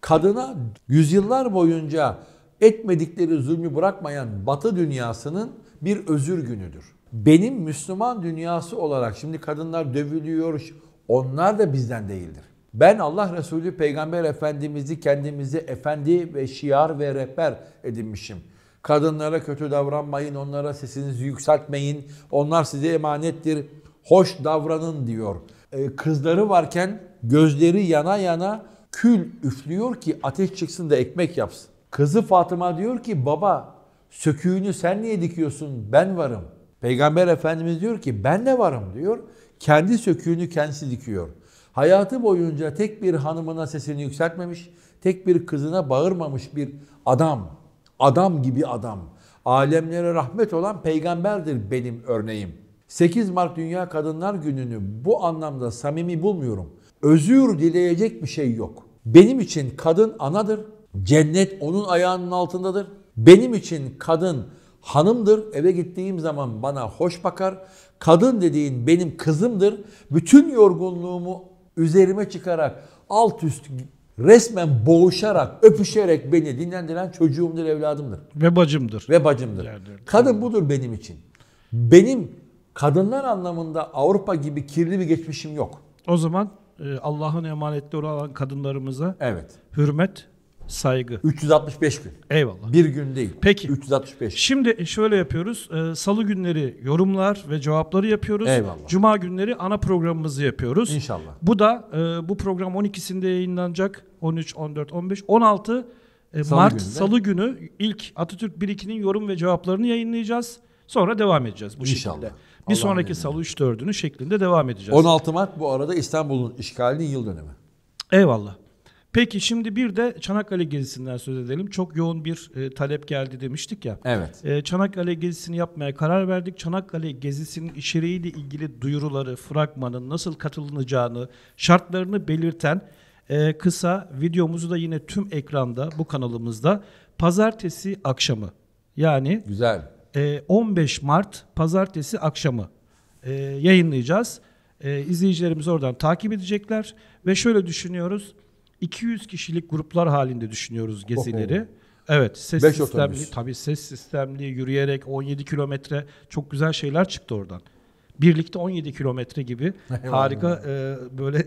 kadına yüzyıllar boyunca etmedikleri zulmü bırakmayan Batı dünyasının bir özür günüdür benim Müslüman dünyası olarak şimdi kadınlar dövülüyor, onlar da bizden değildir. Ben Allah Resulü Peygamber Efendimiz'i kendimizi efendi ve şiar ve rehber edinmişim. Kadınlara kötü davranmayın, onlara sesinizi yükseltmeyin, onlar size emanettir, hoş davranın diyor. Ee, kızları varken gözleri yana yana kül üflüyor ki ateş çıksın da ekmek yapsın. Kızı Fatıma diyor ki baba söküğünü sen niye dikiyorsun ben varım. Peygamber Efendimiz diyor ki ben de varım diyor. Kendi söküğünü kendisi dikiyor. Hayatı boyunca tek bir hanımına sesini yükseltmemiş, tek bir kızına bağırmamış bir adam. Adam gibi adam. Alemlere rahmet olan peygamberdir benim örneğim. 8 Mart Dünya Kadınlar Günü'nü bu anlamda samimi bulmuyorum. Özür dileyecek bir şey yok. Benim için kadın anadır. Cennet onun ayağının altındadır. Benim için kadın hanımdır. Eve gittiğim zaman bana hoş bakar. Kadın dediğin benim kızımdır. Bütün yorgunluğumu üzerime çıkarak alt üst resmen boğuşarak, öpüşerek beni dinlendiren çocuğumdur, evladımdır. Ve bacımdır. Ve bacımdır. Yani, Kadın budur benim için. Benim kadınlar anlamında Avrupa gibi kirli bir geçmişim yok. O zaman e, Allah'ın emanetleri olan kadınlarımıza evet. hürmet Saygı. 365 gün. Eyvallah. Bir gün değil. Peki. 365. Şimdi şöyle yapıyoruz. Ee, Salı günleri yorumlar ve cevapları yapıyoruz. Eyvallah. Cuma günleri ana programımızı yapıyoruz. İnşallah. Bu da e, bu program 12'sinde yayınlanacak. 13, 14, 15, 16 e, Salı Mart gününde. Salı günü ilk Atatürk 1-2'nin yorum ve cevaplarını yayınlayacağız. Sonra devam edeceğiz bu İnşallah. şekilde. Bir sonraki Allah Salı 3-4'ünü şeklinde devam edeceğiz. 16 Mart bu arada İstanbul'un işgalinin yıl dönemi. Eyvallah. Peki şimdi bir de Çanakkale gezisinden söz edelim. Çok yoğun bir e, talep geldi demiştik ya. Evet. E, Çanakkale gezisini yapmaya karar verdik. Çanakkale gezisinin içeriğiyle ilgili duyuruları, fragmanın nasıl katılınacağını, şartlarını belirten e, kısa videomuzu da yine tüm ekranda bu kanalımızda pazartesi akşamı yani Güzel. E, 15 Mart pazartesi akşamı e, yayınlayacağız. E, izleyicilerimiz oradan takip edecekler ve şöyle düşünüyoruz 200 kişilik gruplar halinde düşünüyoruz oh. gezileri. Oho. Evet, ses Beş sistemli, otobüs. tabii ses sistemli yürüyerek 17 kilometre çok güzel şeyler çıktı oradan. Birlikte 17 kilometre gibi harika e, böyle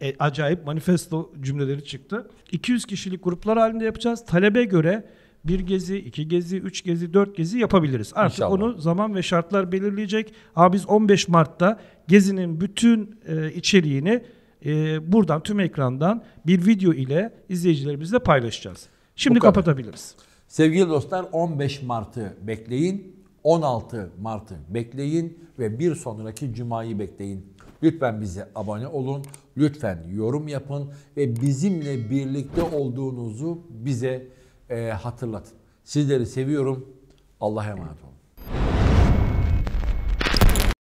e, e, acayip manifesto cümleleri çıktı. 200 kişilik gruplar halinde yapacağız. Talebe göre bir gezi, iki gezi, üç gezi, dört gezi yapabiliriz. Artık İnşallah. onu zaman ve şartlar belirleyecek. Ama biz 15 Mart'ta gezinin bütün e, içeriğini e, buradan tüm ekrandan bir video ile izleyicilerimizle paylaşacağız. Şimdi kapatabiliriz. Sevgili dostlar 15 Mart'ı bekleyin, 16 Mart'ı bekleyin ve bir sonraki Cuma'yı bekleyin. Lütfen bize abone olun, lütfen yorum yapın ve bizimle birlikte olduğunuzu bize e, hatırlatın. Sizleri seviyorum. Allah'a emanet olun.